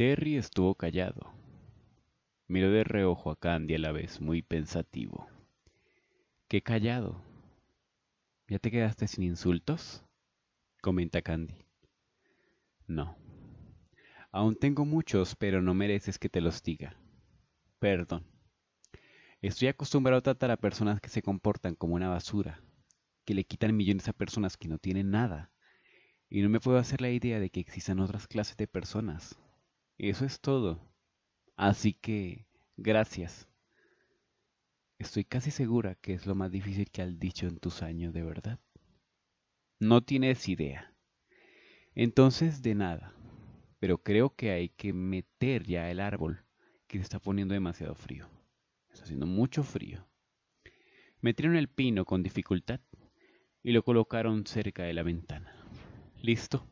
Terry estuvo callado. Miró de reojo a Candy a la vez, muy pensativo. Qué callado. ¿Ya te quedaste sin insultos? comenta Candy. No. Aún tengo muchos, pero no mereces que te los diga. Perdón. Estoy acostumbrado a tratar a personas que se comportan como una basura, que le quitan millones a personas que no tienen nada, y no me puedo hacer la idea de que existan otras clases de personas, eso es todo. Así que, gracias. Estoy casi segura que es lo más difícil que has dicho en tus años de verdad. No tienes idea. Entonces, de nada. Pero creo que hay que meter ya el árbol, que se está poniendo demasiado frío. Está haciendo mucho frío. Metieron el pino con dificultad y lo colocaron cerca de la ventana. Listo.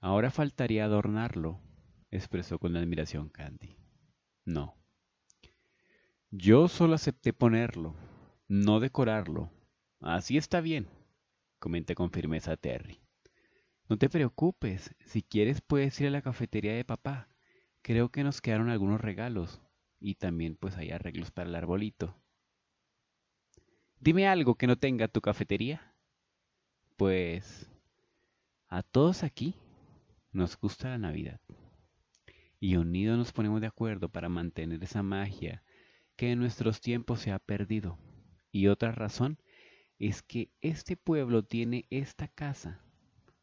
Ahora faltaría adornarlo expresó con admiración Candy. No. Yo solo acepté ponerlo, no decorarlo. Así está bien, comenté con firmeza Terry. No te preocupes, si quieres puedes ir a la cafetería de papá. Creo que nos quedaron algunos regalos y también pues hay arreglos para el arbolito. Dime algo que no tenga tu cafetería. Pues a todos aquí nos gusta la Navidad y unidos nos ponemos de acuerdo para mantener esa magia que en nuestros tiempos se ha perdido. Y otra razón es que este pueblo tiene esta casa.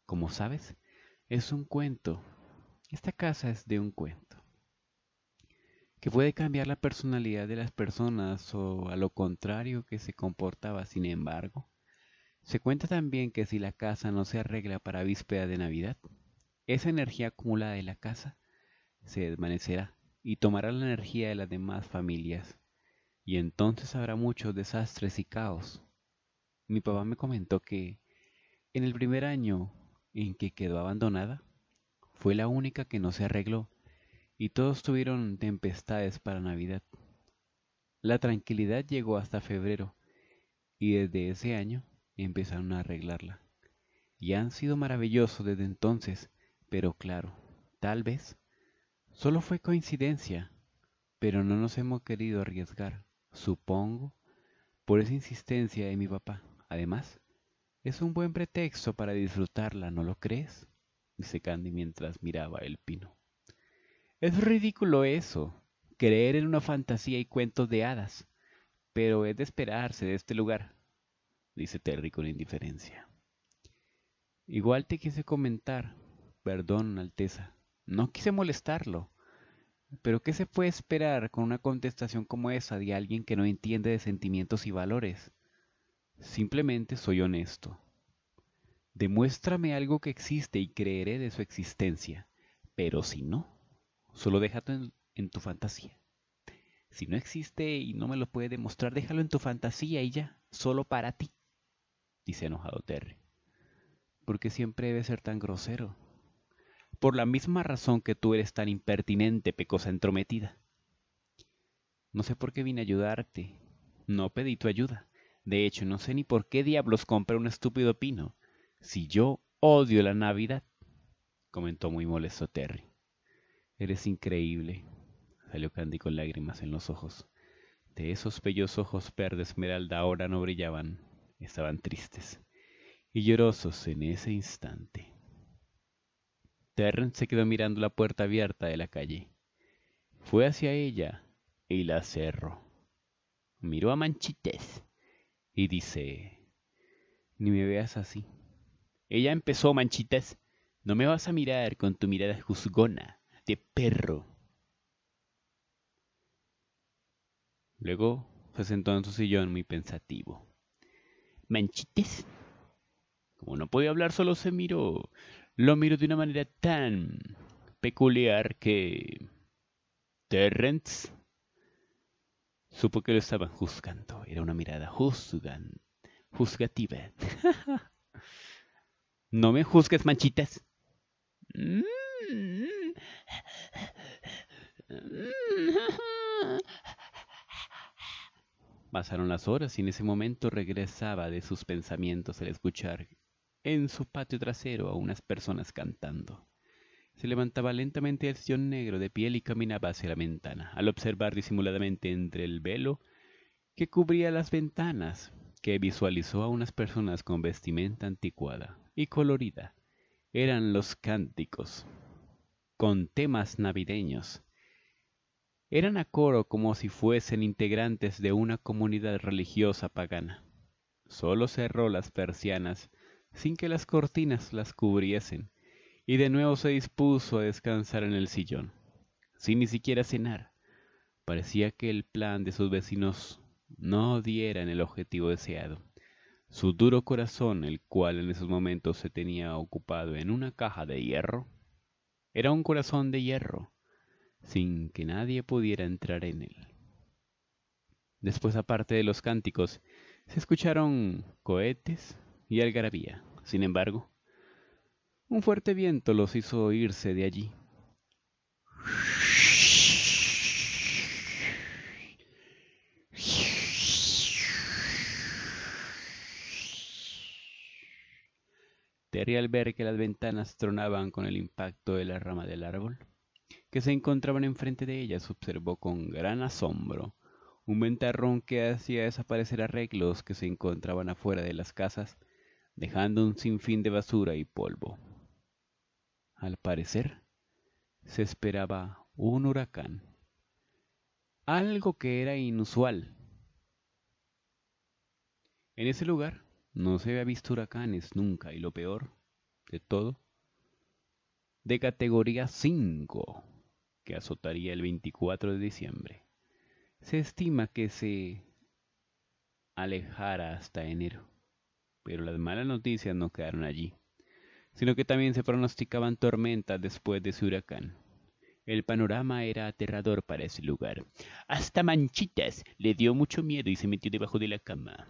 Como sabes, es un cuento. Esta casa es de un cuento que puede cambiar la personalidad de las personas o a lo contrario que se comportaba. Sin embargo, se cuenta también que si la casa no se arregla para víspera de Navidad, esa energía acumulada de la casa se desvanecerá y tomará la energía de las demás familias, y entonces habrá muchos desastres y caos. Mi papá me comentó que en el primer año en que quedó abandonada, fue la única que no se arregló, y todos tuvieron tempestades para Navidad. La tranquilidad llegó hasta febrero, y desde ese año empezaron a arreglarla. Y han sido maravillosos desde entonces, pero claro, tal vez Solo fue coincidencia, pero no nos hemos querido arriesgar, supongo, por esa insistencia de mi papá. Además, es un buen pretexto para disfrutarla, ¿no lo crees? dice Candy mientras miraba el pino. Es ridículo eso, creer en una fantasía y cuentos de hadas, pero es de esperarse de este lugar, dice Terry con indiferencia. Igual te quise comentar, perdón, Alteza, no quise molestarlo. Pero ¿qué se puede esperar con una contestación como esa de alguien que no entiende de sentimientos y valores? Simplemente soy honesto. Demuéstrame algo que existe y creeré de su existencia, pero si no, solo déjalo en, tu fantasía. Si no existe y no me lo puede demostrar, déjalo en tu fantasía y ya, solo para ti, dice enojado Terry. ¿Por qué siempre debe ser tan grosero? por la misma razón que tú eres tan impertinente, pecosa entrometida. No sé por qué vine a ayudarte. No pedí tu ayuda. De hecho, no sé ni por qué diablos compré un estúpido pino. Si yo odio la Navidad, comentó muy molesto Terry. Eres increíble, salió Candy con lágrimas en los ojos. De esos bellos ojos verde esmeralda ahora no brillaban, estaban tristes y llorosos en ese instante se quedó mirando la puerta abierta de la calle. Fue hacia ella y la cerró. Miró a Manchites y dice, ni me veas así. Ella empezó, Manchites, no me vas a mirar con tu mirada juzgona de perro. Luego se sentó en su sillón muy pensativo. Manchites, como no podía hablar, solo se miró lo miro de una manera tan peculiar que Terrence supo que lo estaban juzgando. Era una mirada juzgan, juzgativa. no me juzgues, manchitas. Pasaron las horas y en ese momento regresaba de sus pensamientos al escuchar en su patio trasero a unas personas cantando. Se levantaba lentamente el sillón negro de piel y caminaba hacia la ventana, al observar disimuladamente entre el velo que cubría las ventanas, que visualizó a unas personas con vestimenta anticuada y colorida. Eran los cánticos, con temas navideños. Eran a coro como si fuesen integrantes de una comunidad religiosa pagana. Solo cerró las persianas sin que las cortinas las cubriesen, y de nuevo se dispuso a descansar en el sillón, sin ni siquiera cenar. Parecía que el plan de sus vecinos no diera en el objetivo deseado. Su duro corazón, el cual en esos momentos se tenía ocupado en una caja de hierro, era un corazón de hierro, sin que nadie pudiera entrar en él. Después, aparte de los cánticos, se escucharon cohetes, y algarabía. Sin embargo, un fuerte viento los hizo irse de allí. Terry al ver que las ventanas tronaban con el impacto de la rama del árbol que se encontraban enfrente de ellas observó con gran asombro un ventarrón que hacía desaparecer arreglos que se encontraban afuera de las casas dejando un sinfín de basura y polvo. Al parecer, se esperaba un huracán, algo que era inusual. En ese lugar no se había visto huracanes nunca y lo peor de todo, de categoría 5, que azotaría el 24 de diciembre. Se estima que se alejara hasta enero. Pero las malas noticias no quedaron allí, sino que también se pronosticaban tormentas después de su huracán. El panorama era aterrador para ese lugar. Hasta Manchitas le dio mucho miedo y se metió debajo de la cama.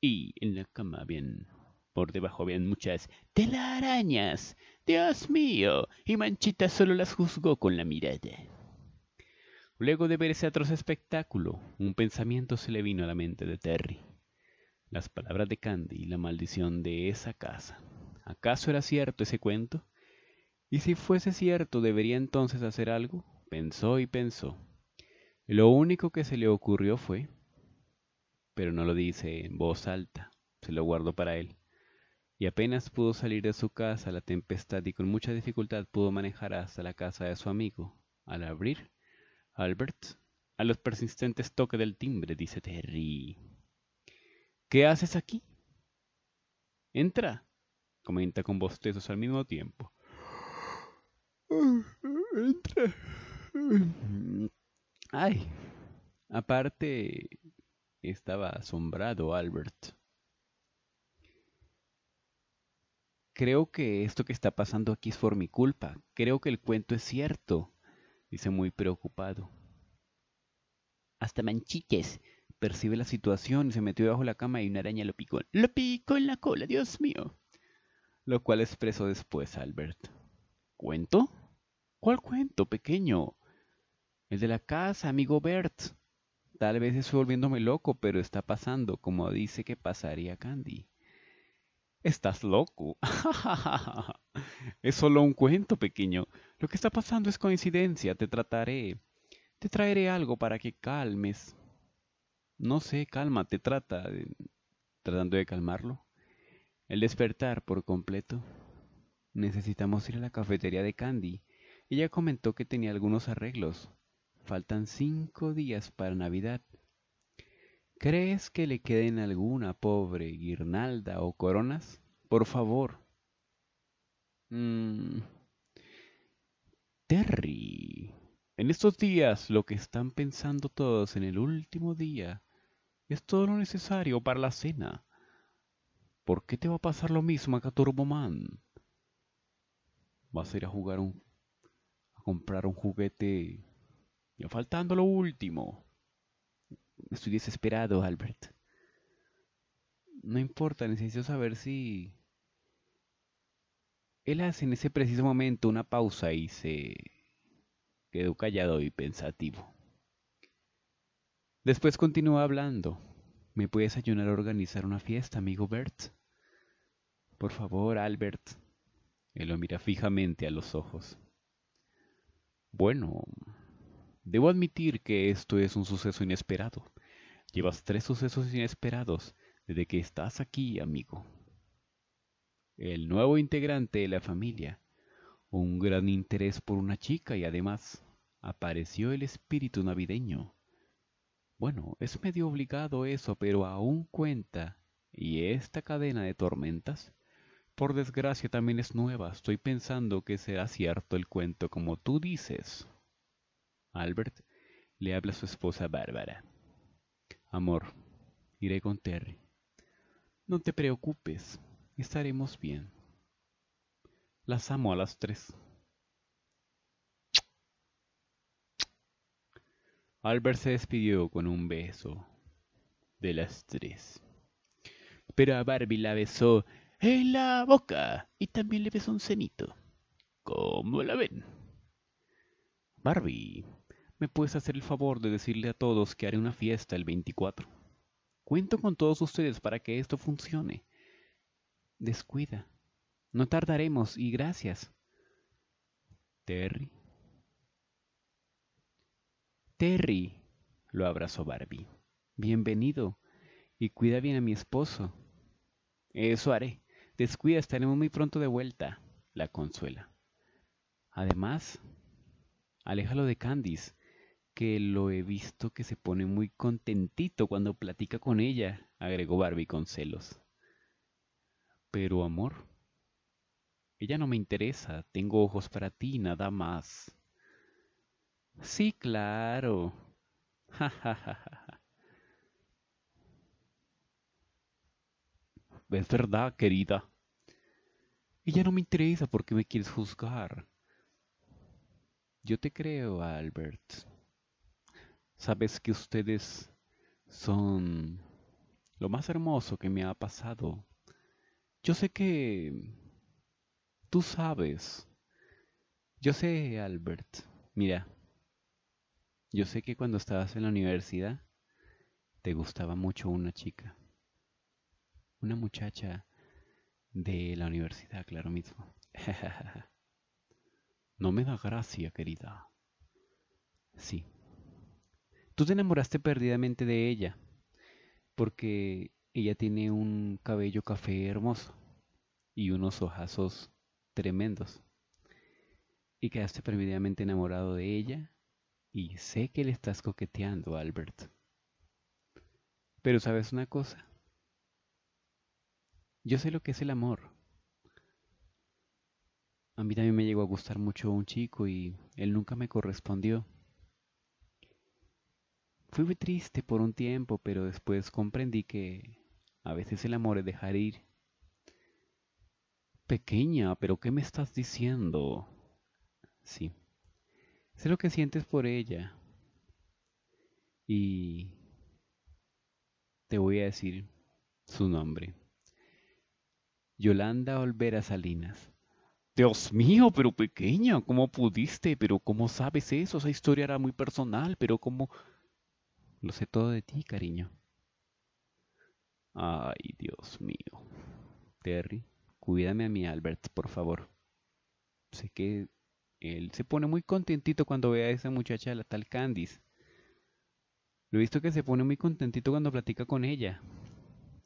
Y en la cama bien, por debajo habían muchas telarañas. Dios mío. Y Manchitas solo las juzgó con la mirada. Luego de ver ese atroz espectáculo, un pensamiento se le vino a la mente de Terry. Las palabras de Candy y la maldición de esa casa. ¿Acaso era cierto ese cuento? Y si fuese cierto, ¿debería entonces hacer algo? Pensó y pensó. Lo único que se le ocurrió fue, pero no lo dice en voz alta, se lo guardó para él. Y apenas pudo salir de su casa la tempestad y con mucha dificultad pudo manejar hasta la casa de su amigo. Al abrir, Albert, a los persistentes toques del timbre, dice Terry. ¿Qué haces aquí? Entra, comenta con bostezos al mismo tiempo. Entra. Ay. Aparte, estaba asombrado Albert. Creo que esto que está pasando aquí es por mi culpa. Creo que el cuento es cierto, dice muy preocupado. Hasta manchiques, percibe la situación, y se metió debajo de la cama y una araña lo picó. Lo picó en la cola, Dios mío. Lo cual expresó después Albert. ¿Cuento? ¿Cuál cuento, pequeño? El de la casa, amigo Bert. Tal vez estoy volviéndome loco, pero está pasando, como dice que pasaría Candy. Estás loco. es solo un cuento, pequeño. Lo que está pasando es coincidencia. Te trataré. Te traeré algo para que calmes. No sé, calma, te trata, tratando de calmarlo. El despertar por completo. Necesitamos ir a la cafetería de Candy. Ella comentó que tenía algunos arreglos. Faltan cinco días para Navidad. ¿Crees que le queden alguna pobre guirnalda o coronas? Por favor. Mm. Terry. En estos días lo que están pensando todos en el último día es todo lo necesario para la cena. ¿Por qué te va a pasar lo mismo acá a Turboman? Vas a ir a jugar un... a comprar un juguete... Ya faltando lo último. Estoy desesperado, Albert. No importa, necesito saber si... Él hace en ese preciso momento una pausa y se quedó callado y pensativo. Después continúa hablando. ¿Me puedes ayudar a organizar una fiesta, amigo Bert? Por favor, Albert. Él lo mira fijamente a los ojos. Bueno, debo admitir que esto es un suceso inesperado. Llevas tres sucesos inesperados desde que estás aquí, amigo. El nuevo integrante de la familia, un gran interés por una chica y además apareció el espíritu navideño. Bueno, es medio obligado eso, pero aún cuenta. Y esta cadena de tormentas. Por desgracia también es nueva. Estoy pensando que será cierto el cuento como tú dices. Albert le habla a su esposa Bárbara. Amor, iré con Terry. No te preocupes, estaremos bien. Las amo a las tres. Albert se despidió con un beso de las tres. Pero a Barbie la besó en la boca y también le besó un cenito. ¿Cómo la ven? Barbie, ¿me puedes hacer el favor de decirle a todos que haré una fiesta el 24? Cuento con todos ustedes para que esto funcione. Descuida. No tardaremos y gracias. Terry Terry, lo abrazó Barbie. Bienvenido. Y cuida bien a mi esposo. Eso haré. Descuida, estaremos muy pronto de vuelta, la consuela. Además, aléjalo de Candice, que lo he visto que se pone muy contentito cuando platica con ella, agregó Barbie con celos. Pero, amor, ella no me interesa, tengo ojos para ti, nada más. Sí, claro. Ja, ja, ja, es verdad, querida. Ella no me interesa porque me quieres juzgar. Yo te creo, Albert. Sabes que ustedes son lo más hermoso que me ha pasado. Yo sé que... Tú sabes. Yo sé, Albert. Mira, yo sé que cuando estabas en la universidad te gustaba mucho una chica. Una muchacha de la universidad, claro mismo. no me da gracia, querida. Sí. Tú te enamoraste perdidamente de ella, porque ella tiene un cabello café hermoso y unos ojazos tremendos. Y quedaste perdidamente enamorado de ella y sé que le estás coqueteando, Albert. Pero sabes una cosa. Yo sé lo que es el amor. A mí también me llegó a gustar mucho un chico y él nunca me correspondió. Fui muy triste por un tiempo, pero después comprendí que a veces el amor es dejar ir. Pequeña, pero ¿qué me estás diciendo? Sí, Sé lo que sientes por ella. Y te voy a decir su nombre. Yolanda Olvera Salinas. Dios mío, pero pequeña, ¿cómo pudiste? Pero ¿cómo sabes eso? Esa historia era muy personal, pero ¿cómo... Lo sé todo de ti, cariño. Ay, Dios mío. Terry, cuídame a mi Albert, por favor. Sé que él se pone muy contentito cuando ve a esa muchacha, la tal Candice. Lo he visto que se pone muy contentito cuando platica con ella,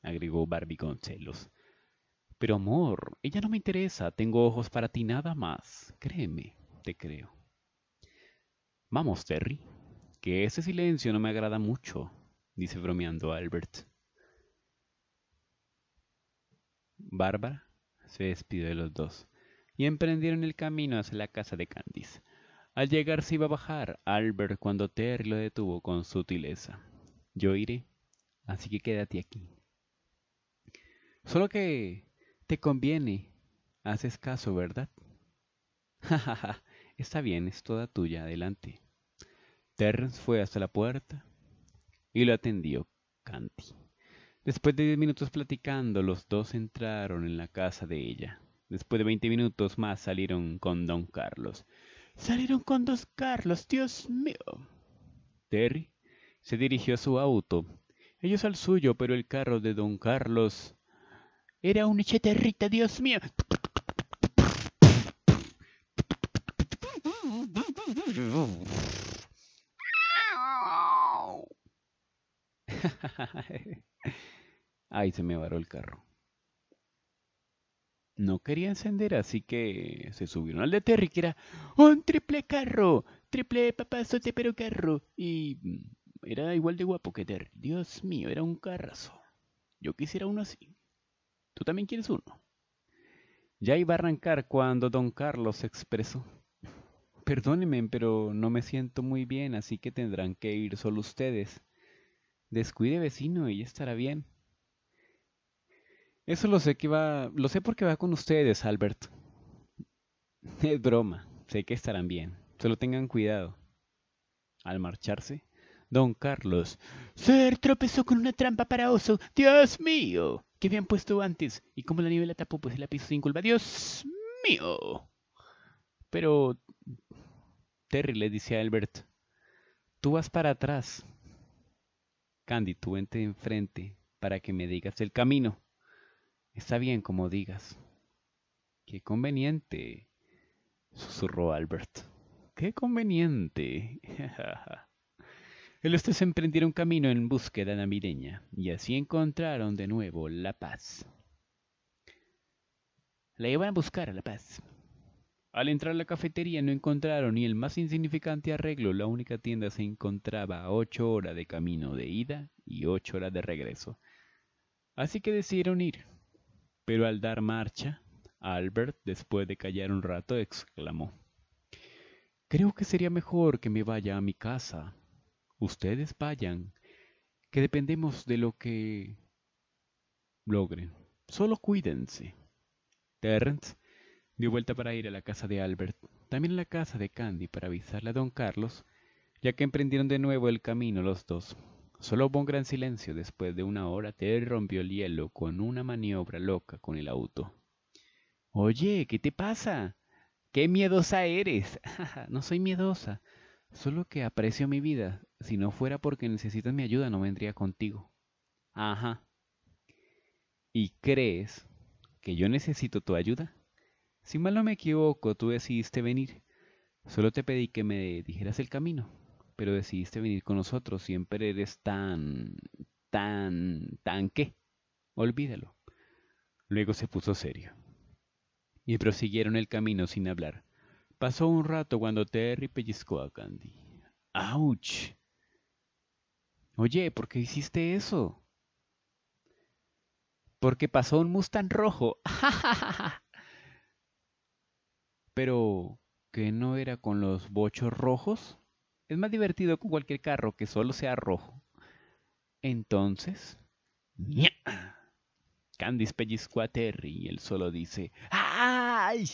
agregó Barbie con celos. Pero amor, ella no me interesa, tengo ojos para ti nada más. Créeme, te creo. Vamos, Terry, que ese silencio no me agrada mucho, dice bromeando Albert. Bárbara se despide de los dos y emprendieron el camino hacia la casa de Candice. Al llegar se iba a bajar Albert cuando Terry lo detuvo con sutileza. Yo iré, así que quédate aquí. Solo que te conviene. Haces caso, ¿verdad? ja. está bien, es toda tuya, adelante. Terrence fue hasta la puerta y lo atendió Candy. Después de diez minutos platicando, los dos entraron en la casa de ella. Después de 20 minutos más salieron con Don Carlos. Salieron con Don Carlos, Dios mío. Terry se dirigió a su auto, ellos al suyo, pero el carro de Don Carlos era un echeterrita, Dios mío. Ay, se me varó el carro no quería encender, así que se subieron al de Terry, que era un triple carro, triple papazote pero carro. Y mm, era igual de guapo que Terry. Dios mío, era un carrazo. Yo quisiera uno así. ¿Tú también quieres uno? Ya iba a arrancar cuando don Carlos expresó. Perdóneme, pero no me siento muy bien, así que tendrán que ir solo ustedes. Descuide vecino y estará bien. Eso lo sé que va, lo sé porque va con ustedes, Albert. Es broma, sé que estarán bien, solo tengan cuidado. Al marcharse, don Carlos, Ser tropezó con una trampa para oso, Dios mío, ¿Qué habían puesto antes, y como la nieve la tapó, pues la lápiz sin culpa, Dios mío. Pero Terry le dice a Albert, tú vas para atrás. Candy, tú vente enfrente para que me digas el camino. Está bien como digas. Qué conveniente, susurró Albert. Qué conveniente. El los tres emprendieron camino en búsqueda navideña y así encontraron de nuevo la paz. La iban a buscar a la paz. Al entrar a la cafetería no encontraron ni el más insignificante arreglo. La única tienda se encontraba a ocho horas de camino de ida y ocho horas de regreso. Así que decidieron ir. Pero al dar marcha, Albert, después de callar un rato, exclamó. Creo que sería mejor que me vaya a mi casa. Ustedes vayan, que dependemos de lo que logren. Solo cuídense. Terrence dio vuelta para ir a la casa de Albert, también a la casa de Candy para avisarle a don Carlos, ya que emprendieron de nuevo el camino los dos. Solo hubo un gran silencio. Después de una hora, te rompió el hielo con una maniobra loca con el auto. Oye, ¿qué te pasa? ¡Qué miedosa eres! no soy miedosa. Solo que aprecio mi vida. Si no fuera porque necesitas mi ayuda, no vendría contigo. Ajá. ¿Y crees que yo necesito tu ayuda? Si mal no me equivoco, tú decidiste venir. Solo te pedí que me dijeras el camino pero decidiste venir con nosotros. Siempre eres tan, tan, tan qué. Olvídalo. Luego se puso serio. Y prosiguieron el camino sin hablar. Pasó un rato cuando Terry pellizcó a Candy. ¡Auch! Oye, ¿por qué hiciste eso? Porque pasó un Mustang rojo. Pero, ¿que no era con los bochos rojos? es más divertido que cualquier carro que solo sea rojo. Entonces, ¡ña! Candice pellizcó a Terry y él solo dice ¡Ay!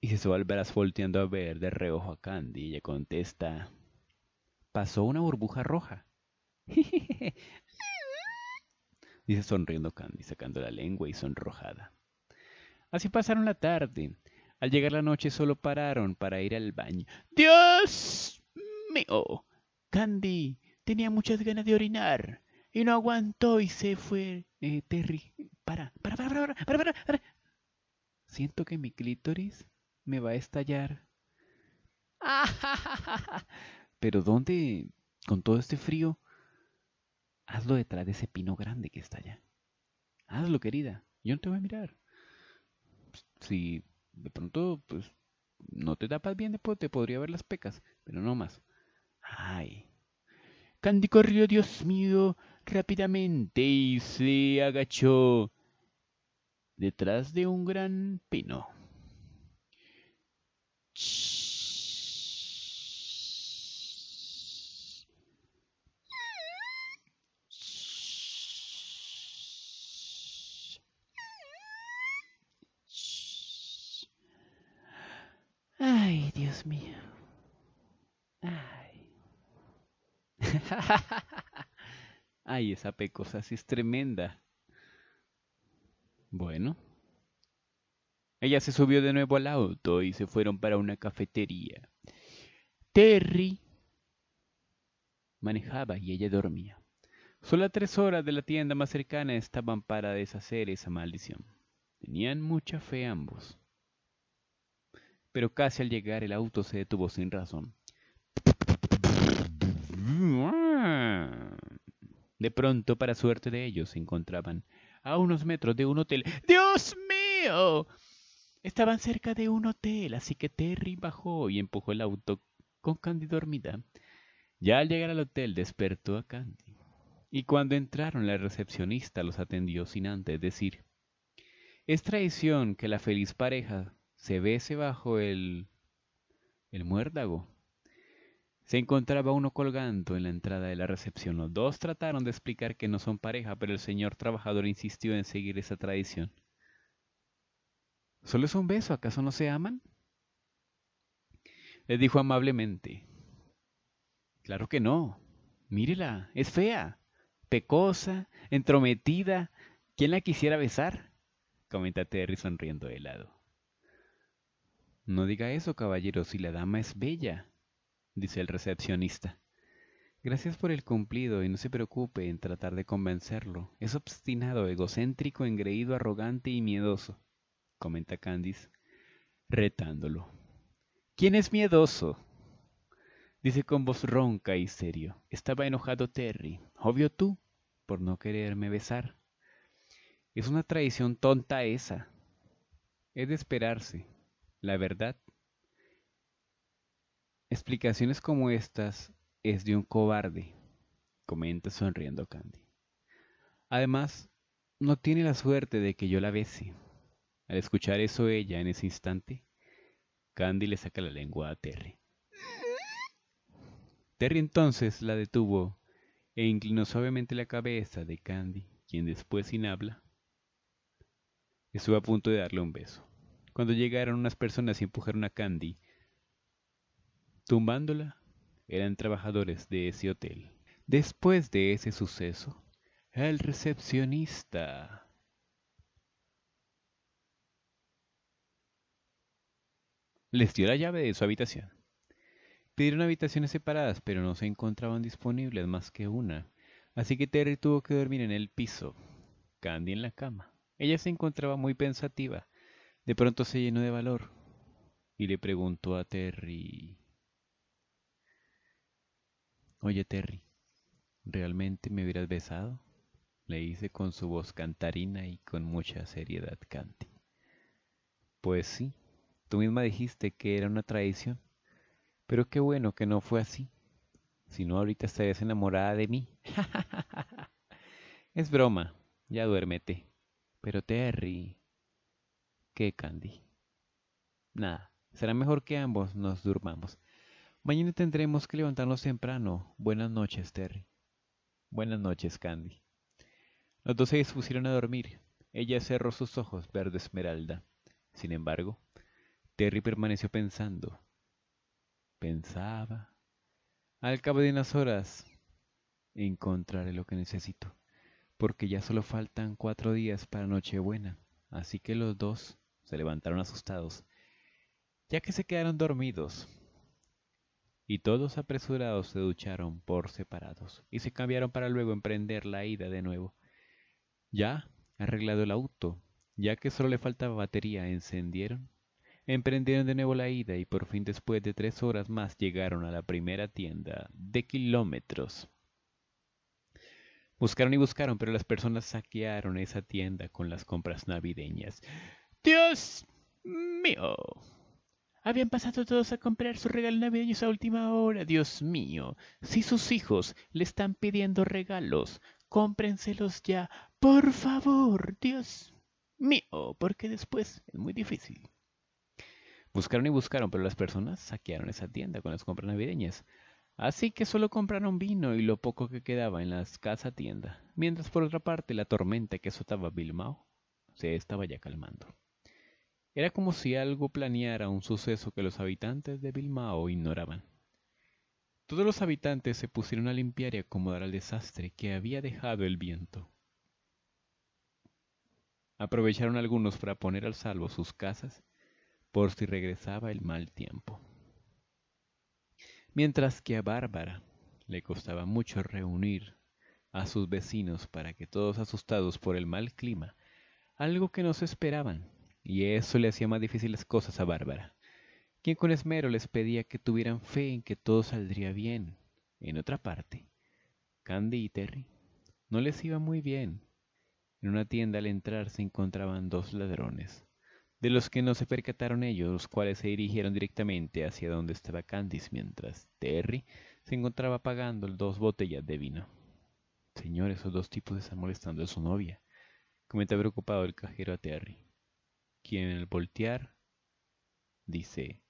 Y se a volteando a ver de reojo a Candy y le contesta Pasó una burbuja roja. Dice sonriendo Candy, sacando la lengua y sonrojada. Así pasaron la tarde, al llegar la noche solo pararon para ir al baño. ¡Dios mío! Candy tenía muchas ganas de orinar y no aguantó y se fue. Eh, Terry, para, para, para, para, para, para, para. Siento que mi clítoris me va a estallar. Pero ¿dónde? Con todo este frío. Hazlo detrás de ese pino grande que está allá. Hazlo, querida. Yo no te voy a mirar. Si de pronto, pues, no te tapas bien después, te podría ver las pecas, pero no más. Ay. Candy corrió, Dios mío, rápidamente y se agachó detrás de un gran pino. mío. Ay. Ay, esa pecosa sí es tremenda. Bueno. Ella se subió de nuevo al auto y se fueron para una cafetería. Terry manejaba y ella dormía. Solo a tres horas de la tienda más cercana estaban para deshacer esa maldición. Tenían mucha fe ambos pero casi al llegar el auto se detuvo sin razón. De pronto, para suerte de ellos, se encontraban a unos metros de un hotel. ¡Dios mío! Estaban cerca de un hotel, así que Terry bajó y empujó el auto con Candy dormida. Ya al llegar al hotel despertó a Candy. Y cuando entraron, la recepcionista los atendió sin antes decir, es traición que la feliz pareja se bese bajo el, el muérdago. Se encontraba uno colgando en la entrada de la recepción. Los dos trataron de explicar que no son pareja, pero el señor trabajador insistió en seguir esa tradición. Solo es un beso, ¿acaso no se aman? Le dijo amablemente. Claro que no. Mírela, es fea, pecosa, entrometida. ¿Quién la quisiera besar? Comenta Terry sonriendo de lado. No diga eso, caballero, si la dama es bella, dice el recepcionista. Gracias por el cumplido y no se preocupe en tratar de convencerlo. Es obstinado, egocéntrico, engreído, arrogante y miedoso, comenta Candice, retándolo. ¿Quién es miedoso? Dice con voz ronca y serio. Estaba enojado Terry, obvio tú, por no quererme besar. Es una traición tonta esa. Es de esperarse, la verdad. Explicaciones como estas es de un cobarde, comenta sonriendo Candy. Además, no tiene la suerte de que yo la bese. Al escuchar eso ella en ese instante, Candy le saca la lengua a Terry. Terry entonces la detuvo e inclinó suavemente la cabeza de Candy, quien después sin habla estuvo a punto de darle un beso cuando llegaron unas personas y empujaron a Candy, tumbándola, eran trabajadores de ese hotel. Después de ese suceso, el recepcionista... Les dio la llave de su habitación. Pidieron habitaciones separadas, pero no se encontraban disponibles más que una, así que Terry tuvo que dormir en el piso, Candy en la cama. Ella se encontraba muy pensativa, de pronto se llenó de valor y le preguntó a Terry, Oye Terry, ¿realmente me hubieras besado? Le hice con su voz cantarina y con mucha seriedad cante. Pues sí, tú misma dijiste que era una traición, pero qué bueno que no fue así. Si no, ahorita estarías enamorada de mí. es broma, ya duérmete. Pero Terry, ¿Qué, Candy. Nada, será mejor que ambos nos durmamos. Mañana tendremos que levantarnos temprano. Buenas noches, Terry. Buenas noches, Candy. Los dos se dispusieron a dormir. Ella cerró sus ojos verde esmeralda. Sin embargo, Terry permaneció pensando. Pensaba. Al cabo de unas horas, encontraré lo que necesito, porque ya solo faltan cuatro días para Nochebuena, así que los dos se levantaron asustados, ya que se quedaron dormidos. Y todos apresurados se ducharon por separados y se cambiaron para luego emprender la ida de nuevo. Ya, arreglado el auto, ya que solo le faltaba batería, encendieron. Emprendieron de nuevo la ida y por fin después de tres horas más llegaron a la primera tienda de kilómetros. Buscaron y buscaron, pero las personas saquearon esa tienda con las compras navideñas. Dios mío. Habían pasado todos a comprar su regalo navideño a última hora. Dios mío, si sus hijos le están pidiendo regalos, cómprenselos ya. Por favor, Dios mío, porque después es muy difícil. Buscaron y buscaron, pero las personas saquearon esa tienda con las compras navideñas. Así que solo compraron vino y lo poco que quedaba en la escasa tienda, mientras por otra parte la tormenta que azotaba Bilmao se estaba ya calmando. Era como si algo planeara un suceso que los habitantes de Bilmao ignoraban. Todos los habitantes se pusieron a limpiar y acomodar al desastre que había dejado el viento. Aprovecharon algunos para poner al salvo sus casas por si regresaba el mal tiempo. Mientras que a Bárbara le costaba mucho reunir a sus vecinos para que todos asustados por el mal clima, algo que no se esperaban, y eso le hacía más difíciles cosas a Bárbara, quien con esmero les pedía que tuvieran fe en que todo saldría bien. En otra parte, Candy y Terry no les iba muy bien. En una tienda al entrar se encontraban dos ladrones, de los que no se percataron ellos, los cuales se dirigieron directamente hacia donde estaba Candice, mientras Terry se encontraba pagando dos botellas de vino. Señor, esos dos tipos están molestando a su novia, comenta preocupado el cajero a Terry quien el voltear dice,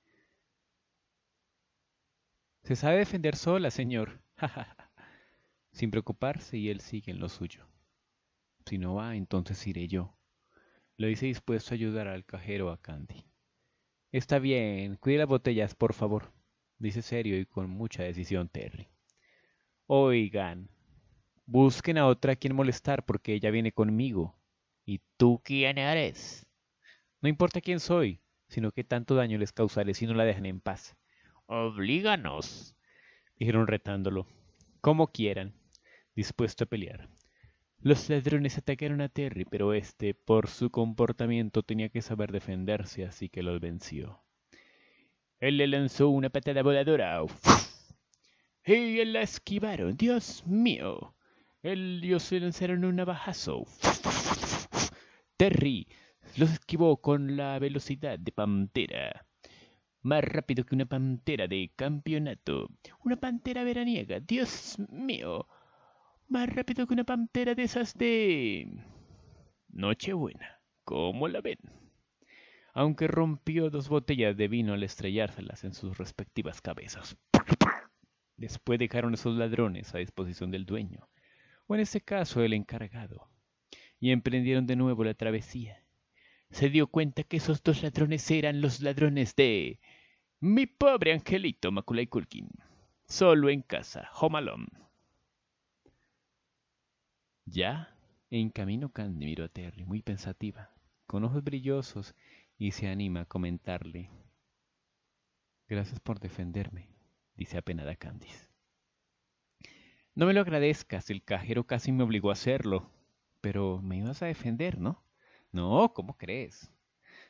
se sabe defender sola, señor. Sin preocuparse y él sigue en lo suyo. Si no va, entonces iré yo. Lo dice dispuesto a ayudar al cajero a Candy. Está bien, cuide las botellas, por favor, dice serio y con mucha decisión Terry. Oigan, busquen a otra a quien molestar porque ella viene conmigo. ¿Y tú quién eres? No importa quién soy, sino que tanto daño les causaré si no la dejan en paz. Oblíganos, dijeron retándolo. Como quieran, dispuesto a pelear. Los ladrones atacaron a Terry, pero este, por su comportamiento, tenía que saber defenderse, así que los venció. Él le lanzó una patada voladora. Y la esquivaron. ¡Dios mío! Ellos se lanzaron un navajazo. Terry los esquivó con la velocidad de pantera. Más rápido que una pantera de campeonato. Una pantera veraniega. Dios mío. Más rápido que una pantera de esas de... Nochebuena. ¿Cómo la ven? Aunque rompió dos botellas de vino al estrellárselas en sus respectivas cabezas. Después dejaron esos ladrones a disposición del dueño, o en este caso el encargado, y emprendieron de nuevo la travesía se dio cuenta que esos dos ladrones eran los ladrones de mi pobre angelito Maculay Culkin, solo en casa, home Ya, en camino Candy miró a Terry, muy pensativa, con ojos brillosos, y se anima a comentarle. Gracias por defenderme, dice apenada Candice. No me lo agradezcas, el cajero casi me obligó a hacerlo, pero me ibas a defender, ¿no? No, ¿cómo crees?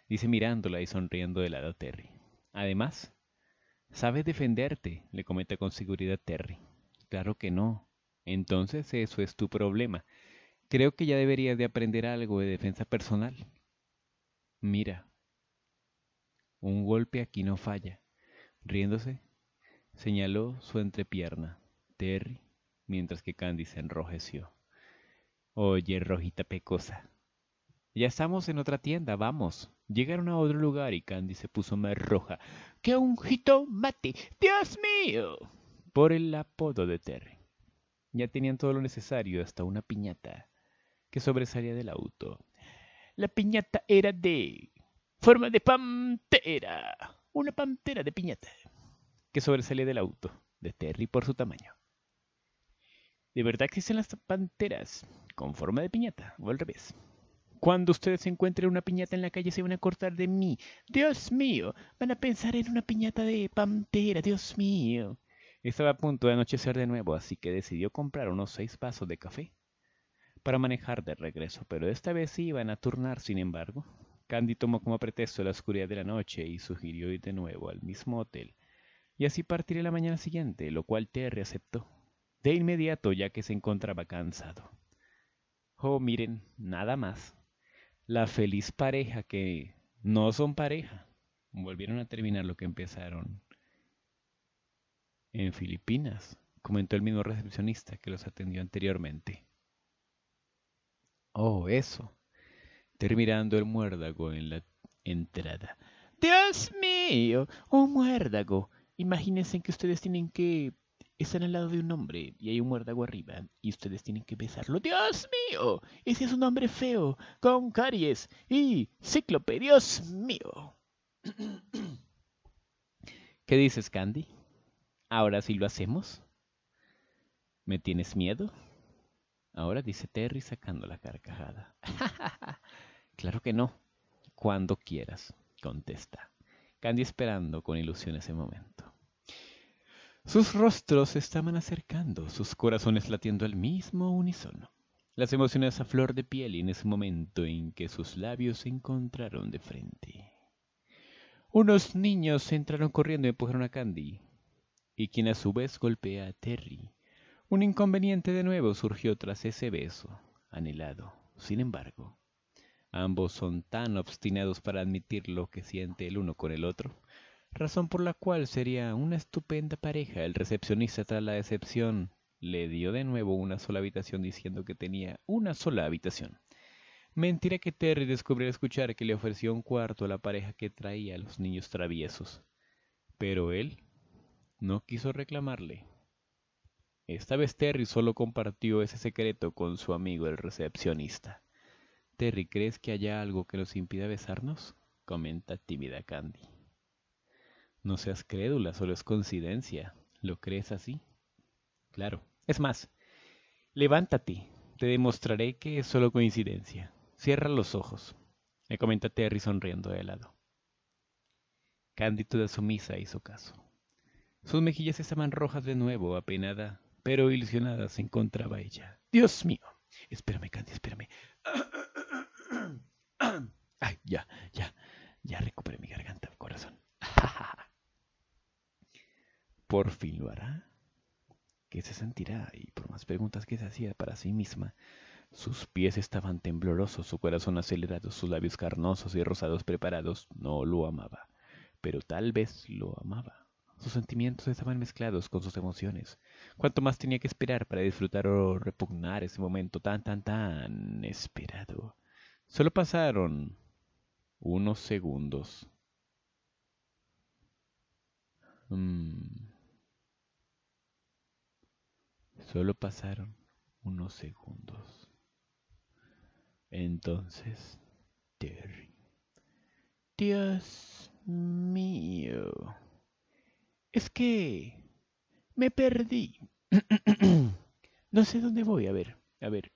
Dice mirándola y sonriendo de lado a Terry. Además, sabes defenderte, le comenta con seguridad Terry. Claro que no. Entonces eso es tu problema. Creo que ya deberías de aprender algo de defensa personal. Mira. Un golpe aquí no falla. Riéndose, señaló su entrepierna. Terry, mientras que Candy se enrojeció. Oye, rojita pecosa, ya estamos en otra tienda, vamos. Llegaron a otro lugar y Candy se puso más roja que un jitomate. ¡Dios mío! Por el apodo de Terry. Ya tenían todo lo necesario, hasta una piñata que sobresalía del auto. La piñata era de forma de pantera. Una pantera de piñata que sobresalía del auto de Terry por su tamaño. ¿De verdad existen las panteras con forma de piñata o al revés? Cuando ustedes encuentren una piñata en la calle se van a cortar de mí. Dios mío, van a pensar en una piñata de pantera, Dios mío. Estaba a punto de anochecer de nuevo, así que decidió comprar unos seis vasos de café para manejar de regreso, pero esta vez sí iban a turnar, sin embargo. Candy tomó como pretexto la oscuridad de la noche y sugirió ir de nuevo al mismo hotel, y así partiré la mañana siguiente, lo cual Terry aceptó, de inmediato ya que se encontraba cansado. Oh, miren, nada más la feliz pareja que no son pareja. Volvieron a terminar lo que empezaron en Filipinas, comentó el mismo recepcionista que los atendió anteriormente. Oh, eso. Terminando el muérdago en la entrada. Dios mío, oh muérdago. Imagínense que ustedes tienen que Está el lado de un hombre y hay un agua arriba y ustedes tienen que besarlo. ¡Dios mío! Ese es un hombre feo, con caries y cíclope, ¡Dios mío! ¿Qué dices, Candy? ¿Ahora sí lo hacemos? ¿Me tienes miedo? Ahora dice Terry sacando la carcajada. claro que no. Cuando quieras, contesta. Candy esperando con ilusión ese momento. Sus rostros se estaban acercando, sus corazones latiendo al mismo unísono. Las emociones a flor de piel en ese momento en que sus labios se encontraron de frente. Unos niños entraron corriendo y empujaron a Candy, y quien a su vez golpea a Terry. Un inconveniente de nuevo surgió tras ese beso, anhelado. Sin embargo, ambos son tan obstinados para admitir lo que siente el uno con el otro razón por la cual sería una estupenda pareja. El recepcionista, tras la decepción, le dio de nuevo una sola habitación diciendo que tenía una sola habitación. Mentira que Terry descubrió escuchar que le ofreció un cuarto a la pareja que traía a los niños traviesos. Pero él no quiso reclamarle. Esta vez Terry solo compartió ese secreto con su amigo el recepcionista. Terry, ¿crees que haya algo que nos impida besarnos? comenta tímida Candy. No seas crédula, solo es coincidencia. ¿Lo crees así? Claro. Es más, levántate, te demostraré que es solo coincidencia. Cierra los ojos, Me comenta Terry sonriendo de lado. Cándido de sumisa hizo caso. Sus mejillas estaban rojas de nuevo, apenada, pero ilusionada se encontraba ella. Dios mío. Espérame, Candy, espérame. Ay, ya, ya, ya recuperé mi garganta, corazón. Por fin lo hará. ¿Qué se sentirá? Y por más preguntas que se hacía para sí misma, sus pies estaban temblorosos, su corazón acelerado, sus labios carnosos y rosados preparados. No lo amaba, pero tal vez lo amaba. Sus sentimientos estaban mezclados con sus emociones. ¿Cuánto más tenía que esperar para disfrutar o repugnar ese momento tan, tan, tan esperado? Solo pasaron unos segundos. Mm. Solo pasaron unos segundos. Entonces, Terry. Dios mío. Es que me perdí. no sé dónde voy. A ver, a ver.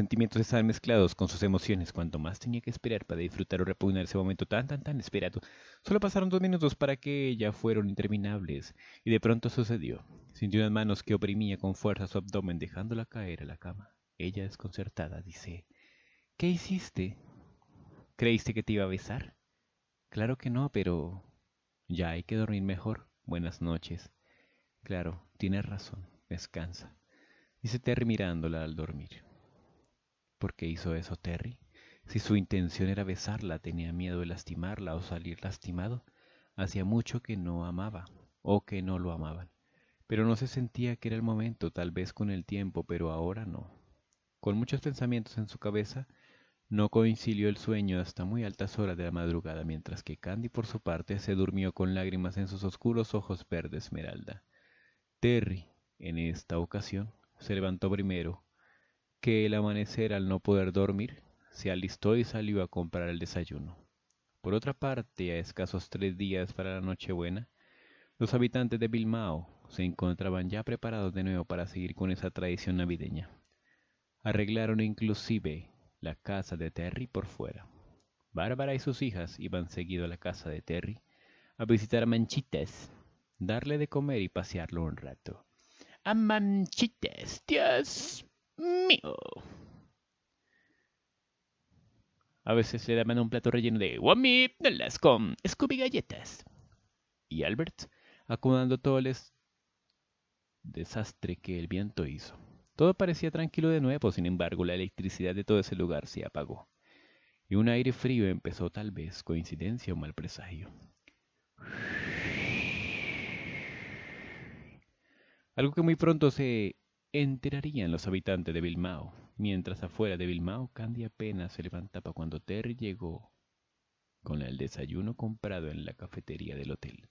sentimientos estaban mezclados con sus emociones. Cuanto más tenía que esperar para disfrutar o repugnar ese momento tan, tan, tan esperado, solo pasaron dos minutos para que ya fueron interminables. Y de pronto sucedió. Sintió unas manos que oprimía con fuerza su abdomen, dejándola caer a la cama. Ella, desconcertada, dice: ¿Qué hiciste? ¿Creíste que te iba a besar? Claro que no, pero. Ya hay que dormir mejor. Buenas noches. Claro, tienes razón. Descansa. Dice Terry mirándola al dormir. ¿Por qué hizo eso Terry? Si su intención era besarla, tenía miedo de lastimarla o salir lastimado. Hacía mucho que no amaba o que no lo amaban. Pero no se sentía que era el momento, tal vez con el tiempo, pero ahora no. Con muchos pensamientos en su cabeza, no coincidió el sueño hasta muy altas horas de la madrugada, mientras que Candy por su parte se durmió con lágrimas en sus oscuros ojos verde esmeralda. Terry, en esta ocasión, se levantó primero que el amanecer al no poder dormir, se alistó y salió a comprar el desayuno. Por otra parte, a escasos tres días para la Nochebuena, los habitantes de Bilmao se encontraban ya preparados de nuevo para seguir con esa tradición navideña. Arreglaron inclusive la casa de Terry por fuera. Bárbara y sus hijas iban seguido a la casa de Terry a visitar a Manchitas, darle de comer y pasearlo un rato. ¡A Manchitas, Dios! mío. Oh. A veces le daban un plato relleno de las con Scooby galletas. Y Albert acomodando todo el desastre que el viento hizo. Todo parecía tranquilo de nuevo, sin embargo, la electricidad de todo ese lugar se apagó. Y un aire frío empezó, tal vez coincidencia o mal presagio. Algo que muy pronto se enterarían los habitantes de Bilmao. mientras afuera de Bilmao, Candy apenas se levantaba cuando Terry llegó con el desayuno comprado en la cafetería del hotel.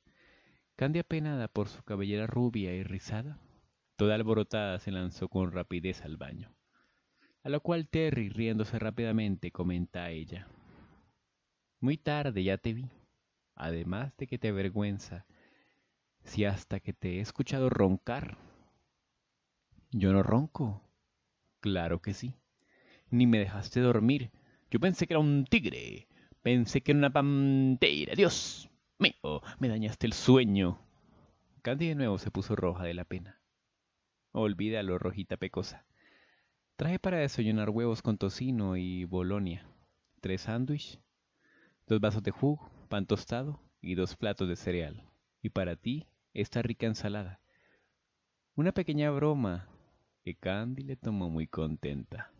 Candy apenada por su cabellera rubia y rizada, toda alborotada se lanzó con rapidez al baño, a lo cual Terry, riéndose rápidamente, comenta a ella. Muy tarde ya te vi, además de que te avergüenza, si hasta que te he escuchado roncar yo no ronco. Claro que sí. Ni me dejaste dormir. Yo pensé que era un tigre. Pensé que era una pantera. Dios mío, me dañaste el sueño. Candy de nuevo se puso roja de la pena. Olvídalo, rojita pecosa. Traje para desayunar huevos con tocino y bolonia, tres sándwiches, dos vasos de jugo, pan tostado y dos platos de cereal. Y para ti, esta rica ensalada. Una pequeña broma Candy le tomó muy contenta.